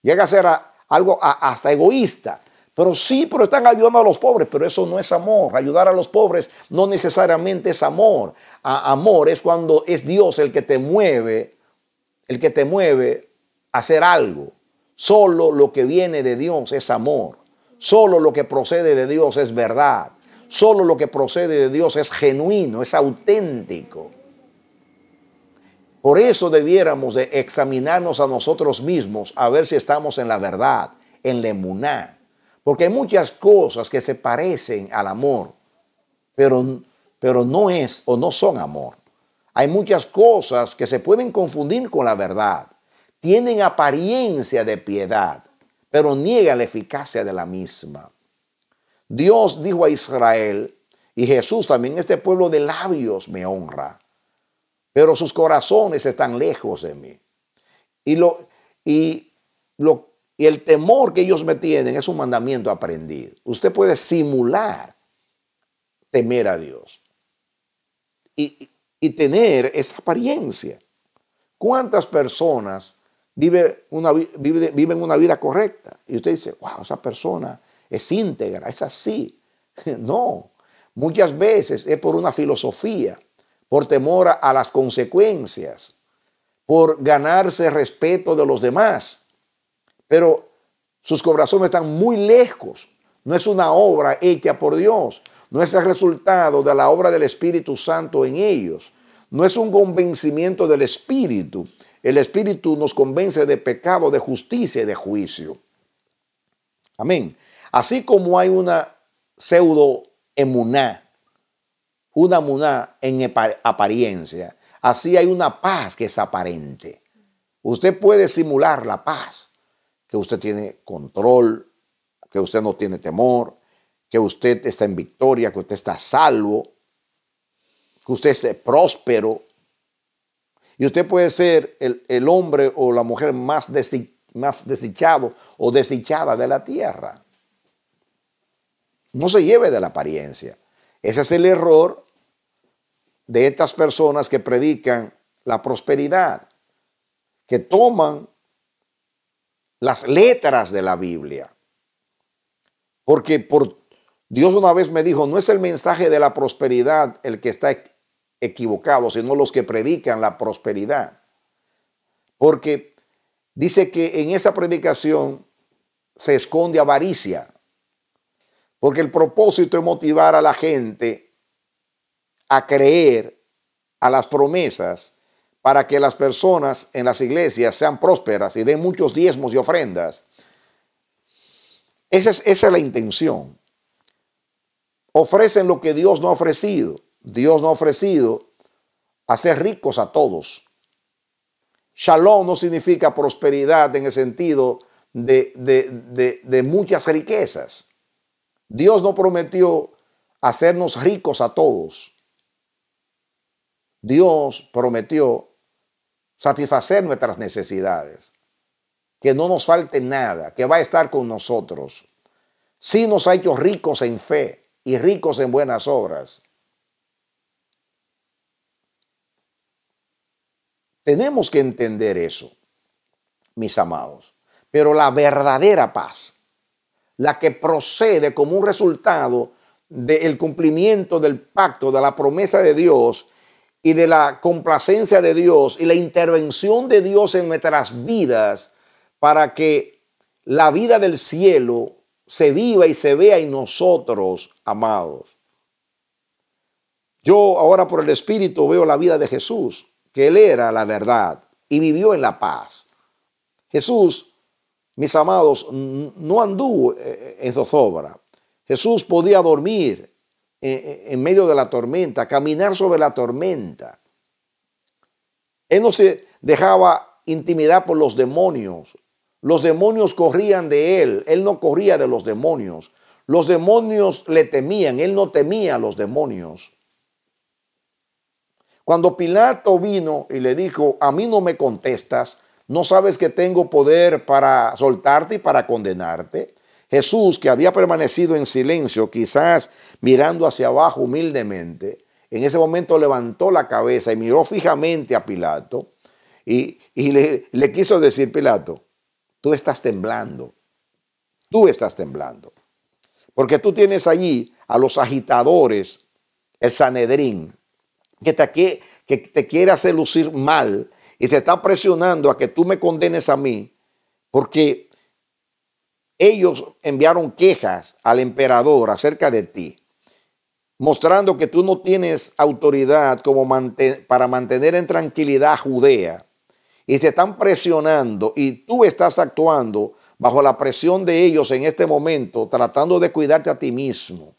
Llega a ser algo hasta egoísta. Pero sí, pero están ayudando a los pobres, pero eso no es amor. Ayudar a los pobres no necesariamente es amor. amor es cuando es Dios el que te mueve, el que te mueve a hacer algo. Solo lo que viene de Dios es amor. Solo lo que procede de Dios es verdad. Solo lo que procede de Dios es genuino, es auténtico. Por eso debiéramos de examinarnos a nosotros mismos a ver si estamos en la verdad, en la Porque hay muchas cosas que se parecen al amor, pero, pero no es o no son amor. Hay muchas cosas que se pueden confundir con la verdad. Tienen apariencia de piedad, pero niegan la eficacia de la misma. Dios dijo a Israel, y Jesús también, este pueblo de labios me honra, pero sus corazones están lejos de mí. Y, lo, y, lo, y el temor que ellos me tienen es un mandamiento aprendido. Usted puede simular temer a Dios y, tener esa apariencia. ¿Cuántas personas viven una, una vida correcta? Y usted dice, wow, esa persona es íntegra, es así. <laughs> No, muchas veces es por una filosofía, por temor a las consecuencias, por ganarse respeto de los demás. Pero sus corazones están muy lejos. No es una obra hecha por Dios, no es el resultado de la obra del Espíritu Santo en ellos, no es un convencimiento del Espíritu. El Espíritu nos convence de pecado, de justicia y de juicio. Amén. Así como hay una pseudo emuná, una emuná en apariencia, así hay una paz que es aparente. Usted puede simular la paz, que usted tiene control, que usted no tiene temor, que usted está en victoria, que usted está salvo, que usted es próspero. Y usted puede ser el, hombre o la mujer más, más o desechada de la tierra. No se lleve de la apariencia. Ese es el error de estas personas que predican la prosperidad, que toman las letras de la Biblia. Porque Dios una vez me dijo, no es el mensaje de la prosperidad el que está equivocado, sino los que predican la prosperidad. Porque dice que en esa predicación se esconde avaricia, porque el propósito es motivar a la gente a creer a las promesas para que las personas en las iglesias sean prósperas y den muchos diezmos y ofrendas. Esa es, la intención. Ofrecen lo que Dios no ha ofrecido. Dios no ha ofrecido hacer ricos a todos. Shalom no significa prosperidad en el sentido de muchas riquezas. Dios no prometió hacernos ricos a todos. Dios prometió satisfacer nuestras necesidades, que no nos falte nada, que va a estar con nosotros. Si nos ha hecho ricos en fe y ricos en buenas obras. Tenemos que entender eso, mis amados. Pero la verdadera paz la que procede como un resultado del cumplimiento del pacto, de la promesa de Dios y de la complacencia de Dios y la intervención de Dios en nuestras vidas para que la vida del cielo se viva y se vea en nosotros, amados. Yo ahora por el Espíritu veo la vida de Jesús, que Él era la verdad y vivió en la paz. Jesús mis amados, no anduvo eh, eh, en zozobra. Jesús podía dormir eh, en medio de la tormenta, caminar sobre la tormenta. Él no se dejaba intimidar por los demonios. Los demonios corrían de él, él no corría de los demonios. Los demonios le temían, él no temía a los demonios. Cuando Pilato vino y le dijo, a mí no me contestas, ¿No sabes que tengo poder para soltarte y para condenarte? Jesús, que había permanecido en silencio, quizás mirando hacia abajo humildemente, en ese momento levantó la cabeza y miró fijamente a Pilato y, le, quiso decir, Pilato, tú estás temblando, tú estás temblando, porque tú tienes allí a los agitadores, el Sanedrín, que te, que te quiere hacer lucir mal y te está presionando a que tú me condenes a mí, porque ellos enviaron quejas al emperador acerca de ti, mostrando que tú no tienes autoridad como para mantener en tranquilidad a Judea, y te están presionando y tú estás actuando bajo la presión de ellos en este momento, tratando de cuidarte a ti mismo.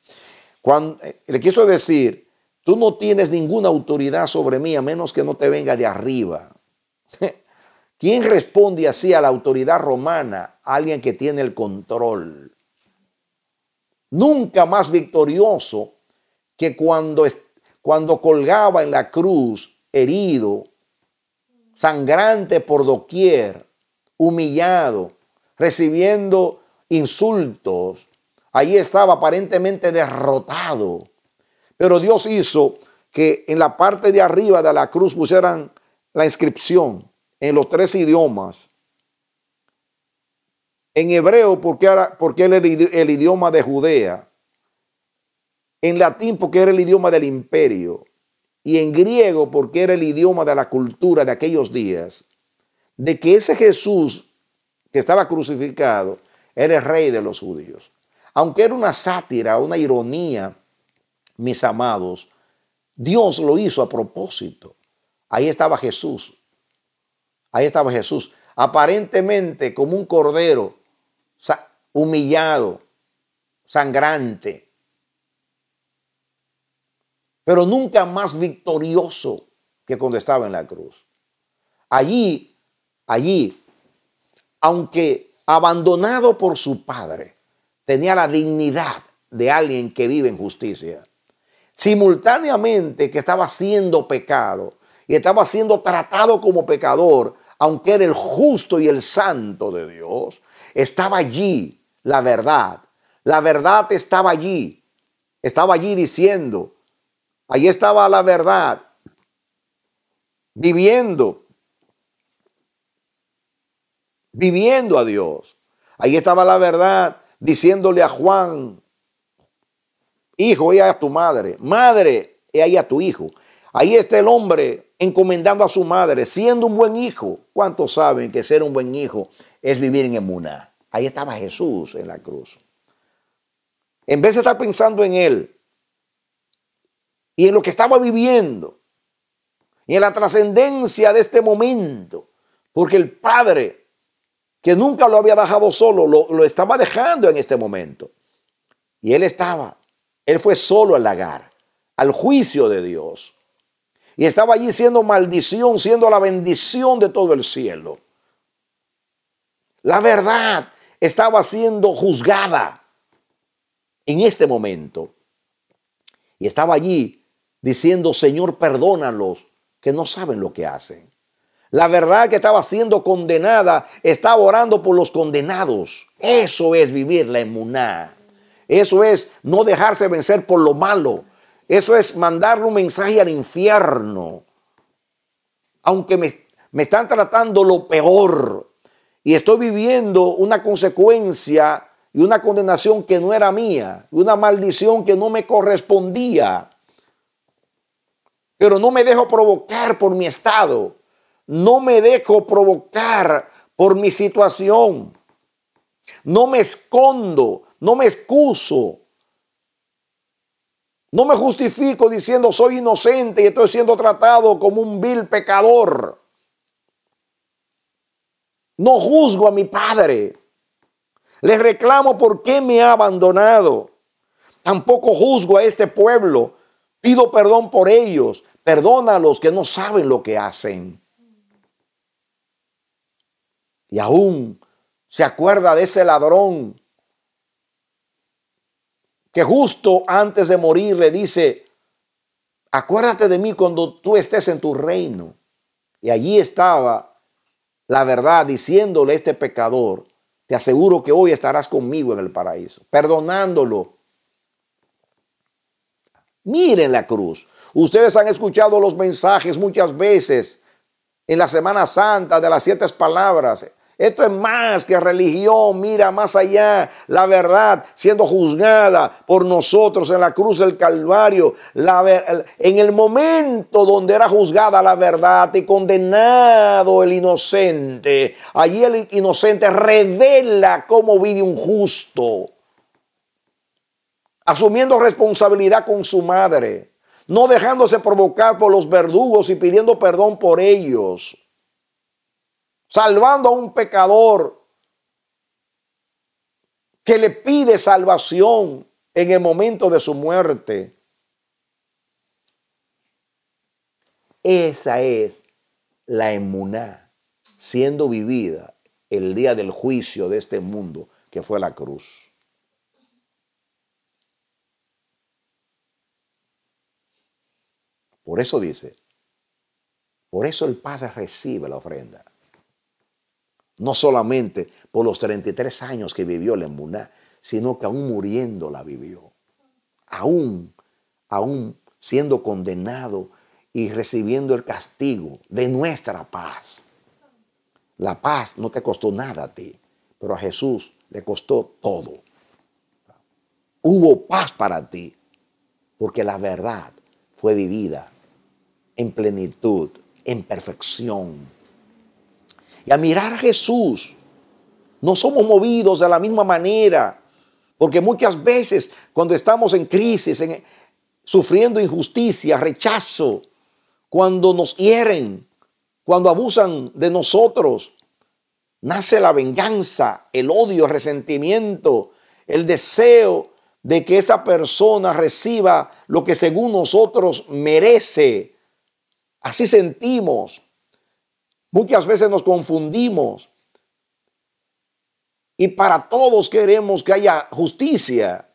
Cuando, eh, le quiso decir, tú no tienes ninguna autoridad sobre mí a menos que no te venga de arriba. ¿Quién responde así a la autoridad romana, alguien que tiene el control? Nunca más victorioso que cuando, cuando colgaba en la cruz, herido, sangrante por doquier, humillado, recibiendo insultos. ahí estaba aparentemente derrotado. Pero Dios hizo que en la parte de arriba de la cruz pusieran la inscripción en los tres idiomas. En hebreo, porque era, porque era el, el idioma de Judea. En latín, porque era el idioma del imperio. Y en griego, porque era el idioma de la cultura de aquellos días. De que ese Jesús que estaba crucificado era el rey de los judíos. Aunque era una sátira, una ironía, mis amados, Dios lo hizo a propósito. Ahí estaba Jesús. Ahí estaba Jesús. Aparentemente como un cordero humillado, sangrante, pero nunca más victorioso que cuando estaba en la cruz. Allí, allí, aunque abandonado por su padre, tenía la dignidad de alguien que vive en justicia. Simultáneamente que estaba haciendo pecado, y estaba siendo tratado como pecador, aunque era el justo y el santo de Dios, estaba allí la verdad. La verdad estaba allí. Estaba allí diciendo, allí estaba la verdad, viviendo, viviendo a Dios. Ahí estaba la verdad diciéndole a Juan, hijo, he a tu madre, madre, he ahí a tu hijo. Ahí está el hombre encomendando a su madre, siendo un buen hijo. ¿Cuántos saben que ser un buen hijo es vivir en Emuna? Ahí estaba Jesús en la cruz. En vez de estar pensando en Él y en lo que estaba viviendo y en la trascendencia de este momento, porque el Padre, que nunca lo había dejado solo, lo, lo estaba dejando en este momento. Y Él estaba, Él fue solo al lagar, al juicio de Dios y estaba allí siendo maldición, siendo la bendición de todo el cielo. La verdad estaba siendo juzgada en este momento. Y estaba allí diciendo, Señor, perdónalos, que no saben lo que hacen. La verdad que estaba siendo condenada, estaba orando por los condenados. Eso es vivir la inmunidad. Eso es no dejarse vencer por lo malo. Eso es mandarle un mensaje al infierno. Aunque me, me están tratando lo peor y estoy viviendo una consecuencia y una condenación que no era mía, y una maldición que no me correspondía. Pero no me dejo provocar por mi estado, no me dejo provocar por mi situación, no me escondo, no me excuso, no me justifico diciendo soy inocente y estoy siendo tratado como un vil pecador. No juzgo a mi padre. Le reclamo por qué me ha abandonado. Tampoco juzgo a este pueblo. Pido perdón por ellos. Perdona a los que no saben lo que hacen. Y aún se acuerda de ese ladrón que justo antes de morir le dice, acuérdate de mí cuando tú estés en tu reino. Y allí estaba la verdad diciéndole a este pecador, te aseguro que hoy estarás conmigo en el paraíso, perdonándolo. Miren la cruz. Ustedes han escuchado los mensajes muchas veces en la Semana Santa de las siete palabras, esto es más que religión, mira más allá la verdad siendo juzgada por nosotros en la cruz del Calvario. La en el momento donde era juzgada la verdad y condenado el inocente, allí el inocente revela cómo vive un justo, asumiendo responsabilidad con su madre, no dejándose provocar por los verdugos y pidiendo perdón por ellos salvando a un pecador que le pide salvación en el momento de su muerte. Esa es la emuná siendo vivida el día del juicio de este mundo que fue la cruz. Por eso dice, por eso el Padre recibe la ofrenda no solamente por los 33 años que vivió la emuná, sino que aún muriendo la vivió. Aún, aún siendo condenado y recibiendo el castigo de nuestra paz. La paz no te costó nada a ti, pero a Jesús le costó todo. Hubo paz para ti, porque la verdad fue vivida en plenitud, en perfección y a mirar a Jesús. No somos movidos de la misma manera, porque muchas veces cuando estamos en crisis, en, sufriendo injusticia, rechazo, cuando nos hieren, cuando abusan de nosotros, nace la venganza, el odio, el resentimiento, el deseo de que esa persona reciba lo que según nosotros merece. Así sentimos. Muchas veces nos confundimos y para todos queremos que haya justicia,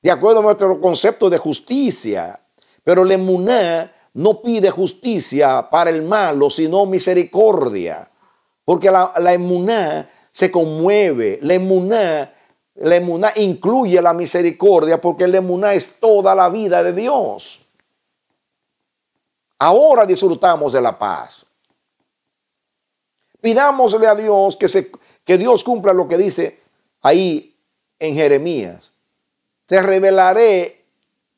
de acuerdo a nuestro concepto de justicia. Pero el emuná no pide justicia para el malo, sino misericordia. Porque la, la emuná se conmueve, la emuná, la incluye la misericordia, porque la emuná es toda la vida de Dios. Ahora disfrutamos de la paz. Pidámosle a Dios que, se, que Dios cumpla lo que dice ahí en Jeremías. Te revelaré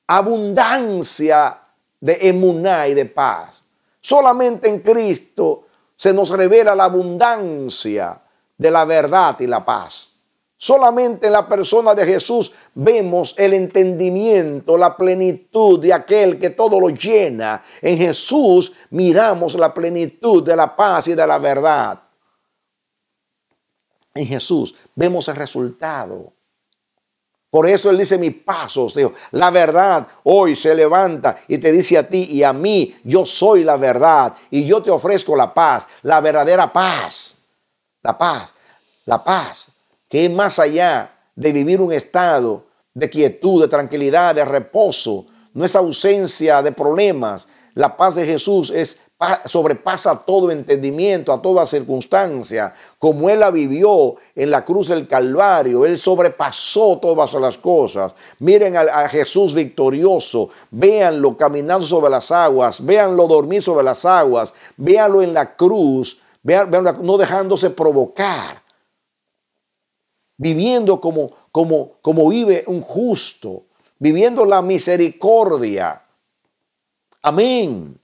abundancia de emuná y de paz. Solamente en Cristo se nos revela la abundancia de la verdad y la paz. Solamente en la persona de Jesús vemos el entendimiento, la plenitud de aquel que todo lo llena. En Jesús miramos la plenitud de la paz y de la verdad. En Jesús vemos el resultado. Por eso Él dice mis pasos, Dios. La verdad hoy se levanta y te dice a ti y a mí, yo soy la verdad y yo te ofrezco la paz, la verdadera paz. La paz, la paz, que es más allá de vivir un estado de quietud, de tranquilidad, de reposo, no es ausencia de problemas. La paz de Jesús es sobrepasa todo entendimiento, a toda circunstancia. Como Él la vivió en la cruz del Calvario, Él sobrepasó todas las cosas. Miren a, Jesús victorioso, véanlo caminando sobre las aguas, véanlo dormir sobre las aguas, véanlo en la cruz, véanlo, no dejándose provocar viviendo como, como, como vive un justo, viviendo la misericordia. Amén.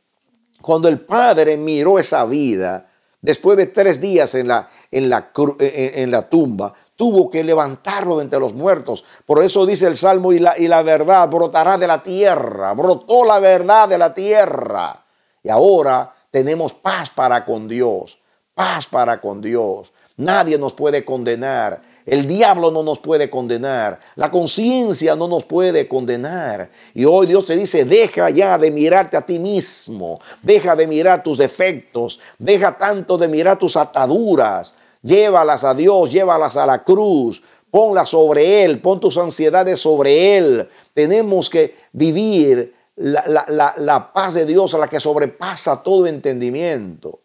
Cuando el Padre miró esa vida, después de tres días en la, en la, eh, eh, en la tumba, tuvo que levantarlo entre los muertos. Por eso dice el Salmo, y la, y la verdad brotará de la tierra, brotó la verdad de la tierra. Y ahora tenemos paz para con Dios, paz para con Dios. Nadie nos puede condenar. El diablo no nos puede condenar. La conciencia no nos puede condenar. Y hoy Dios te dice, deja ya de mirarte a ti mismo. Deja de mirar tus defectos. Deja tanto de mirar tus ataduras. Llévalas a Dios, llévalas a la cruz. Ponlas sobre Él, pon tus ansiedades sobre Él. Tenemos que vivir la, paz de Dios a la que sobrepasa todo entendimiento.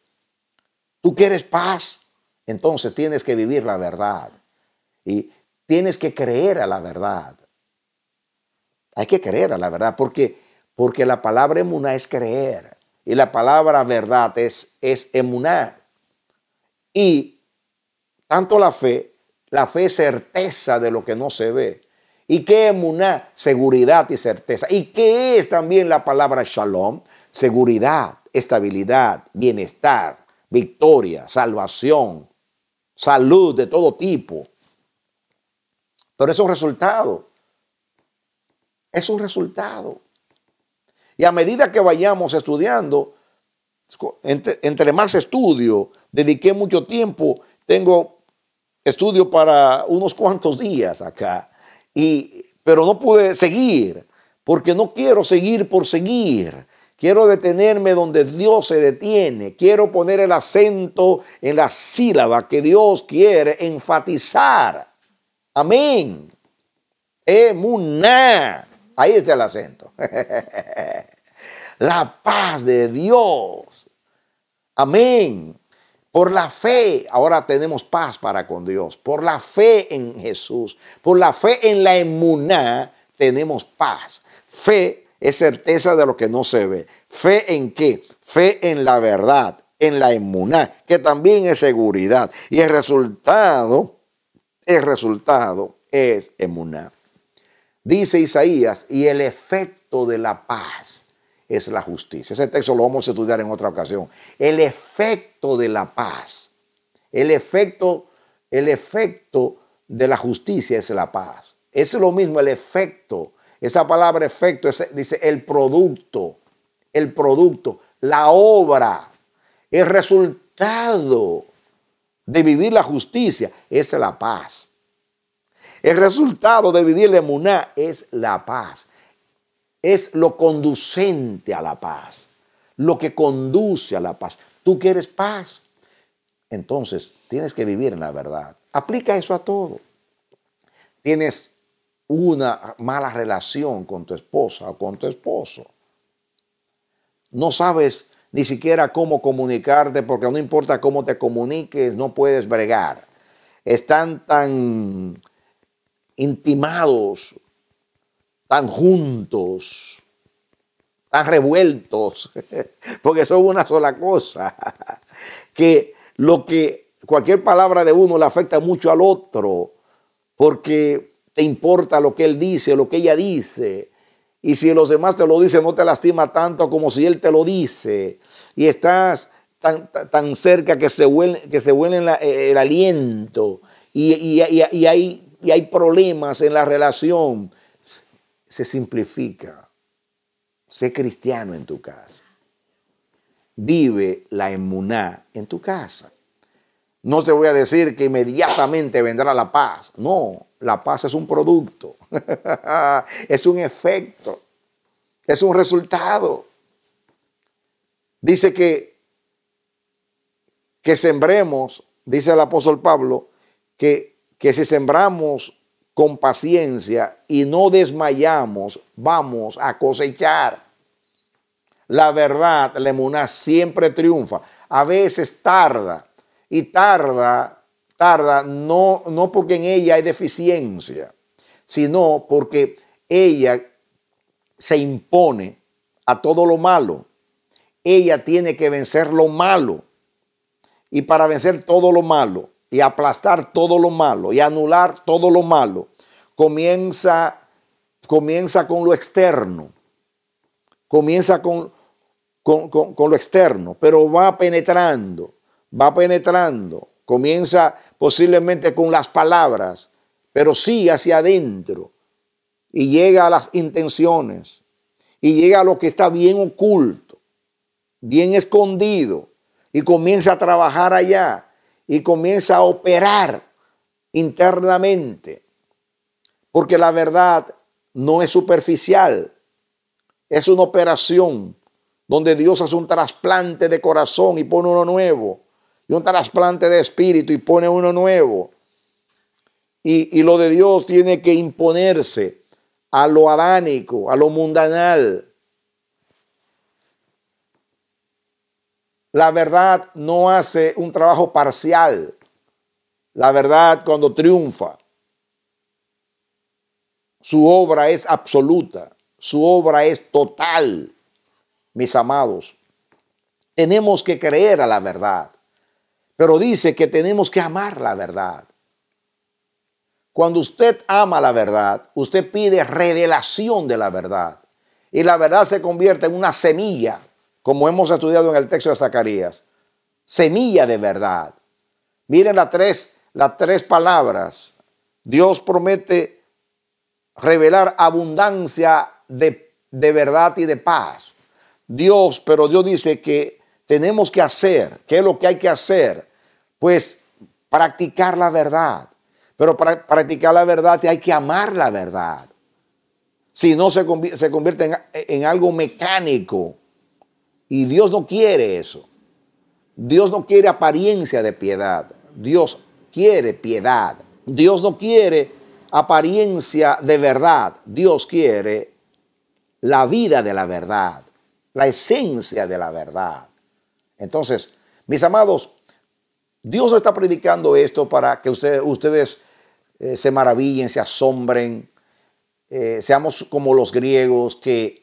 Tú quieres paz, entonces tienes que vivir la verdad. Y tienes que creer a la verdad. Hay que creer a la verdad, porque, porque la palabra emuná es creer. Y la palabra verdad es, es emuná. Y tanto la fe, la fe es certeza de lo que no se ve. ¿Y qué emuná? Seguridad y certeza. ¿Y qué es también la palabra shalom? Seguridad, estabilidad, bienestar, victoria, salvación, salud de todo tipo. Pero es un resultado. Es un resultado. Y a medida que vayamos estudiando, entre, más estudio, dediqué mucho tiempo, tengo estudio para unos cuantos días acá, y, pero no pude seguir, porque no quiero seguir por seguir. Quiero detenerme donde Dios se detiene. Quiero poner el acento en la sílaba que Dios quiere enfatizar. Amén. Emuná. Ahí está el acento. <laughs> la paz de Dios. Amén. Por la fe, ahora tenemos paz para con Dios. Por la fe en Jesús, por la fe en la emuná, tenemos paz. Fe es certeza de lo que no se ve. ¿Fe en qué? Fe en la verdad, en la emuná, que también es seguridad. Y el resultado el resultado es emuná. Dice Isaías, y el efecto de la paz es la justicia. Ese texto lo vamos a estudiar en otra ocasión. El efecto de la paz, el efecto, el efecto de la justicia es la paz. Es lo mismo el efecto. Esa palabra efecto dice el producto, el producto, la obra, el resultado de vivir la justicia es la paz. El resultado de vivir la emuná es la paz. Es lo conducente a la paz. Lo que conduce a la paz. Tú quieres paz. Entonces tienes que vivir en la verdad. Aplica eso a todo. Tienes una mala relación con tu esposa o con tu esposo. No sabes ni siquiera cómo comunicarte, porque no importa cómo te comuniques, no puedes bregar. Están tan intimados, tan juntos, tan revueltos, <laughs> porque son una sola cosa, <laughs> que lo que cualquier palabra de uno le afecta mucho al otro, porque te importa lo que él dice, lo que ella dice, y si los demás te lo dicen, no te lastima tanto como si Él te lo dice. Y estás tan, cerca que se vuelve que se eh, el aliento. Y, y, hay, y hay problemas en la relación. Se simplifica. Sé cristiano en tu casa. Vive la emuná en tu casa. No te voy a decir que inmediatamente vendrá la paz. No, la paz es un producto, <laughs> es un efecto, es un resultado. Dice que, que sembremos, dice el apóstol Pablo, que, que si sembramos con paciencia y no desmayamos, vamos a cosechar. La verdad, Lemuná siempre triunfa. A veces tarda, y tarda, tarda no, no porque en ella hay deficiencia, sino porque ella se impone a todo lo malo. Ella tiene que vencer lo malo. Y para vencer todo lo malo y aplastar todo lo malo y anular todo lo malo, comienza, comienza con lo externo. Comienza con, con, con lo externo, pero va penetrando va penetrando, comienza posiblemente con las palabras, pero sí hacia adentro y llega a las intenciones y llega a lo que está bien oculto, bien escondido y comienza a trabajar allá y comienza a operar internamente. Porque la verdad no es superficial, es una operación donde Dios hace un trasplante de corazón y pone uno nuevo y un trasplante de espíritu y pone uno nuevo. Y, lo de Dios tiene que imponerse a lo adánico, a lo mundanal. La verdad no hace un trabajo parcial. La verdad cuando triunfa, su obra es absoluta, su obra es total, mis amados. Tenemos que creer a la verdad. Pero dice que tenemos que amar la verdad. Cuando usted ama la verdad, usted pide revelación de la verdad. Y la verdad se convierte en una semilla, como hemos estudiado en el texto de Zacarías. Semilla de verdad. Miren las tres, las tres palabras. Dios promete revelar abundancia de, verdad y de paz. Dios, pero Dios dice que tenemos que hacer, Qué es lo que hay que hacer pues practicar la verdad. Pero para practicar la verdad hay que amar la verdad. Si no se convierte, se en algo mecánico. Y Dios no quiere eso. Dios no quiere apariencia de piedad. Dios quiere piedad. Dios no quiere apariencia de verdad. Dios quiere la vida de la verdad, la esencia de la verdad. Entonces, mis amados, Dios está predicando esto para que ustedes, ustedes eh, se maravillen, se asombren, eh, seamos como los griegos que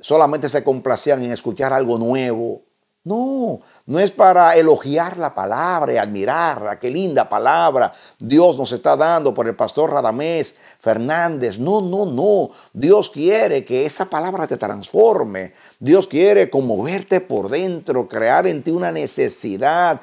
solamente se complacían en escuchar algo nuevo. No, no es para elogiar la palabra y admirarla. Qué linda palabra Dios nos está dando por el pastor Radamés Fernández. No, no, no. Dios quiere que esa palabra te transforme. Dios quiere conmoverte por dentro, crear en ti una necesidad,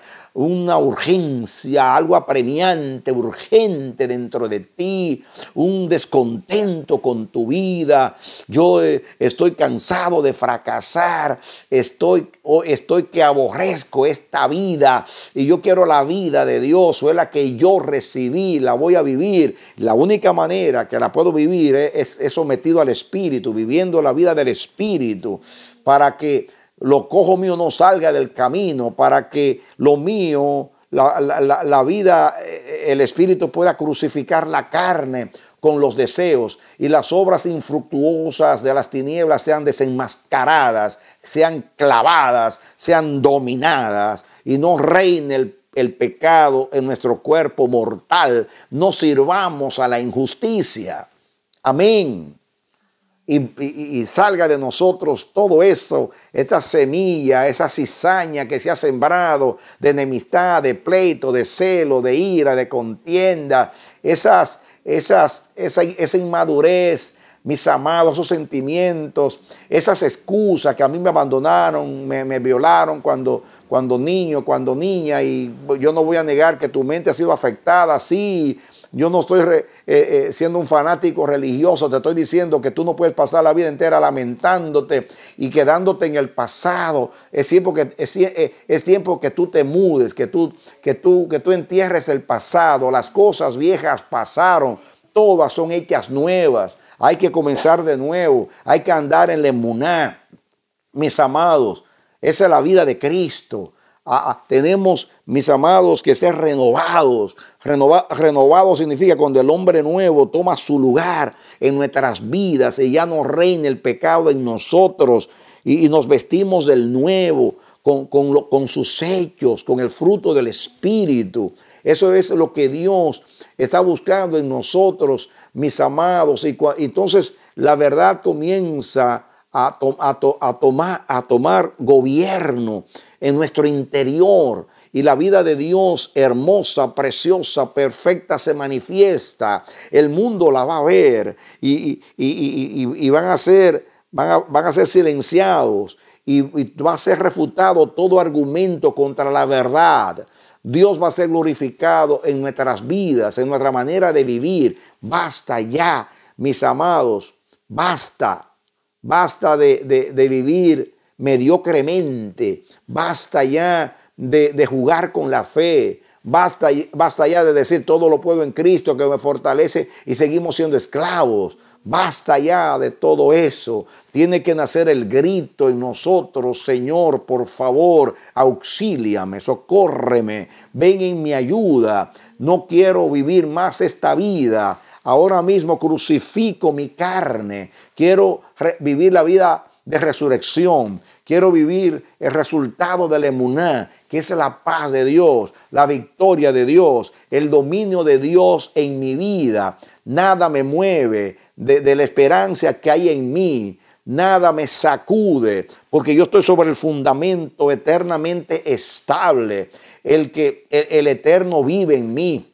una urgencia, algo apremiante, urgente dentro de ti, un descontento con tu vida. Yo eh, estoy cansado de fracasar, estoy, estoy que aborrezco esta vida y yo quiero la vida de Dios, o es la que yo recibí, la voy a vivir. La única manera que la puedo vivir eh, es sometido al Espíritu, viviendo la vida del Espíritu, para que lo cojo mío no salga del camino, para que lo mío, la, vida, eh, el espíritu pueda crucificar la carne con los deseos y las obras infructuosas de las tinieblas sean desenmascaradas, sean clavadas, sean dominadas y no reine el el pecado en nuestro cuerpo mortal, no sirvamos a la injusticia. Amén y, salga de nosotros todo eso, esta semilla, esa cizaña que se ha sembrado de enemistad, de pleito, de celo, de ira, de contienda, esas, esas, esa, inmadurez, mis amados, esos sentimientos, esas excusas que a mí me abandonaron, me, me violaron cuando, cuando niño, cuando niña, y yo no voy a negar que tu mente ha sido afectada, sí, yo no estoy eh, eh, siendo un fanático religioso, te estoy diciendo que tú no puedes pasar la vida entera lamentándote y quedándote en el pasado. Es tiempo que, eh, es, tiempo que tú te mudes, que tú, que, tú, que tú entierres el pasado. Las cosas viejas pasaron, todas son hechas nuevas. Hay que comenzar de nuevo, hay que andar en la Mis amados, esa es la vida de Cristo. Ah, ah, tenemos, mis amados, que ser renovados. renovado significa cuando el hombre nuevo toma su lugar en nuestras vidas y ya no reina el pecado en nosotros y, nos vestimos del nuevo. Con, con sus hechos, con el fruto del Espíritu. Eso es lo que Dios está buscando en nosotros, mis amados. Y entonces la verdad comienza a, tomar, a tomar gobierno en nuestro interior. Y la vida de Dios, hermosa, preciosa, perfecta, se manifiesta. El mundo la va a ver y, van, a ser, van, a, ser silenciados y, va a ser refutado todo argumento contra la verdad. Dios va a ser glorificado en nuestras vidas, en nuestra manera de vivir. Basta ya, mis amados, basta, basta de, de, de vivir mediocremente. Basta ya de, jugar con la fe. Basta, basta ya de decir todo lo puedo en Cristo que me fortalece y seguimos siendo esclavos. Basta ya de todo eso. Tiene que nacer el grito en nosotros, Señor, por favor, auxíliame, socórreme, ven en mi ayuda. No quiero vivir más esta vida. Ahora mismo crucifico mi carne. Quiero vivir la vida de resurrección. Quiero vivir el resultado de la emuná, que es la paz de Dios, la victoria de Dios, el dominio de Dios en mi vida. Nada me mueve de, la esperanza que hay en mí. Nada me sacude, porque yo estoy sobre el fundamento eternamente estable, el que el eterno vive en mí.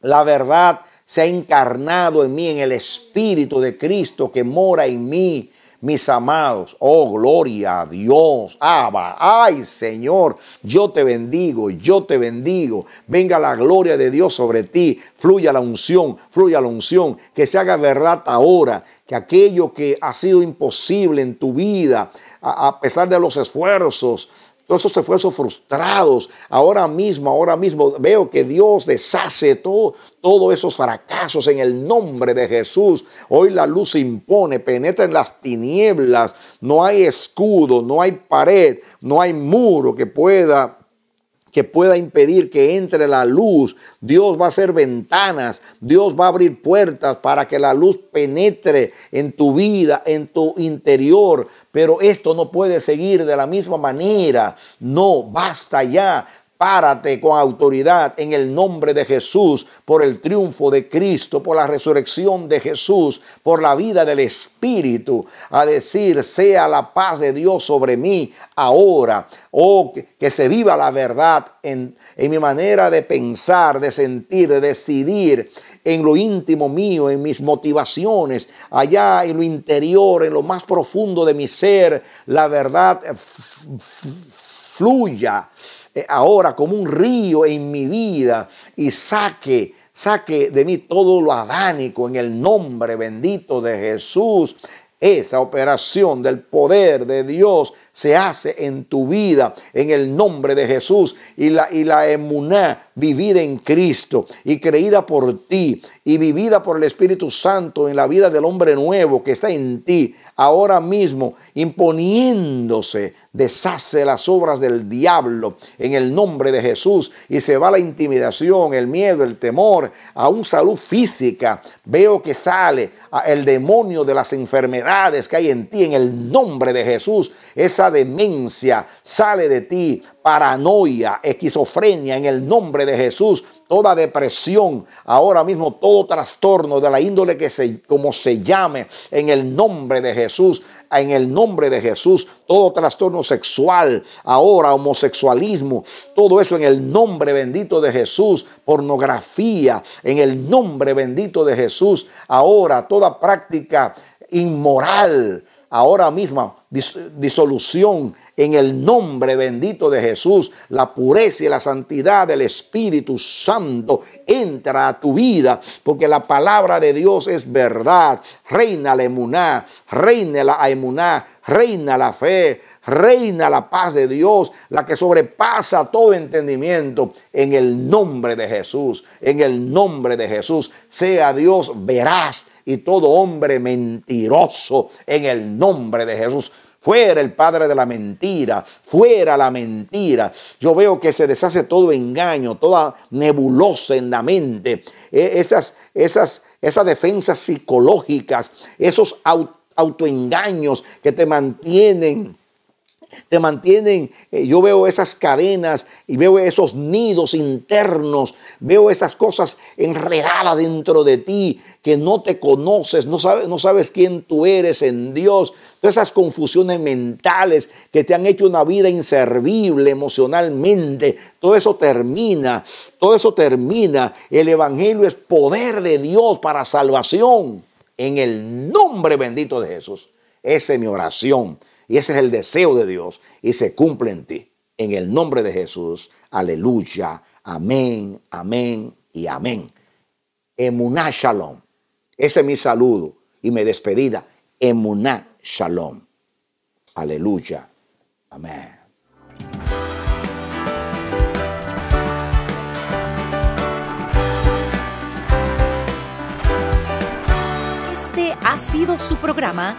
La verdad se ha encarnado en mí, en el Espíritu de Cristo que mora en mí mis amados. Oh, gloria a Dios. Abba. Ay, Señor, yo te bendigo, yo te bendigo. Venga la gloria de Dios sobre ti. Fluya la unción, fluya la unción. Que se haga verdad ahora que aquello que ha sido imposible en tu vida, a, pesar de los esfuerzos, todos esos esfuerzos frustrados, ahora mismo, ahora mismo veo que Dios deshace todo, todos esos fracasos en el nombre de Jesús. Hoy la luz impone, penetra en las tinieblas, no hay escudo, no hay pared, no hay muro que pueda que pueda impedir que entre la luz. Dios va a hacer ventanas, Dios va a abrir puertas para que la luz penetre en tu vida, en tu interior. Pero esto no puede seguir de la misma manera. No, basta ya. Párate con autoridad en el nombre de Jesús, por el triunfo de Cristo, por la resurrección de Jesús, por la vida del Espíritu, a decir, sea la paz de Dios sobre mí ahora, o oh, que se viva la verdad en, en mi manera de pensar, de sentir, de decidir, en lo íntimo mío, en mis motivaciones, allá en lo interior, en lo más profundo de mi ser, la verdad fluya eh, ahora como un río en mi vida y saque saque de mí todo lo adánico en el nombre bendito de Jesús. Esa operación del poder de Dios se hace en tu vida en el nombre de Jesús y la, y la emuná vivida en Cristo y creída por ti y vivida por el Espíritu Santo en la vida del hombre nuevo que está en ti ahora mismo, imponiéndose, deshace las obras del diablo en el nombre de Jesús y se va la intimidación, el miedo, el temor, a aún salud física. Veo que sale el demonio de las enfermedades que hay en ti en el nombre de Jesús. Esa demencia sale de ti, paranoia, esquizofrenia en el nombre de de Jesús. Toda depresión, ahora mismo todo trastorno de la índole que se, como se llame, en el nombre de Jesús, en el nombre de Jesús, todo trastorno sexual, ahora homosexualismo, todo eso en el nombre bendito de Jesús, pornografía, en el nombre bendito de Jesús, ahora toda práctica inmoral, ahora mismo disolución en el nombre bendito de Jesús. La pureza y la santidad del Espíritu Santo entra a tu vida, porque la palabra de Dios es verdad. Reina la emuná, reina la emuná, reina la fe, reina la paz de Dios, la que sobrepasa todo entendimiento, en el nombre de Jesús, en el nombre de Jesús, sea Dios veraz y todo hombre mentiroso, en el nombre de Jesús. Fuera el padre de la mentira, fuera la mentira. Yo veo que se deshace todo engaño, toda nebulosa en la mente, e, esas, esas, esas defensas psicológicas, esos autoengaños que te mantienen te mantienen, eh, yo veo esas cadenas y veo esos nidos internos, veo esas cosas enredadas dentro de ti, que no te conoces, no sabes, no sabes quién tú eres en Dios, todas esas confusiones mentales que te han hecho una vida inservible emocionalmente, todo eso termina, todo eso termina. El Evangelio es poder de Dios para salvación en el nombre bendito de Jesús. Esa es mi oración. Y ese es el deseo de Dios y se cumple en ti. En el nombre de Jesús. Aleluya. Amén, amén y amén. Emuná Shalom. Ese es mi saludo y mi despedida. Emuná Shalom. Aleluya. Amén. Este ha sido su programa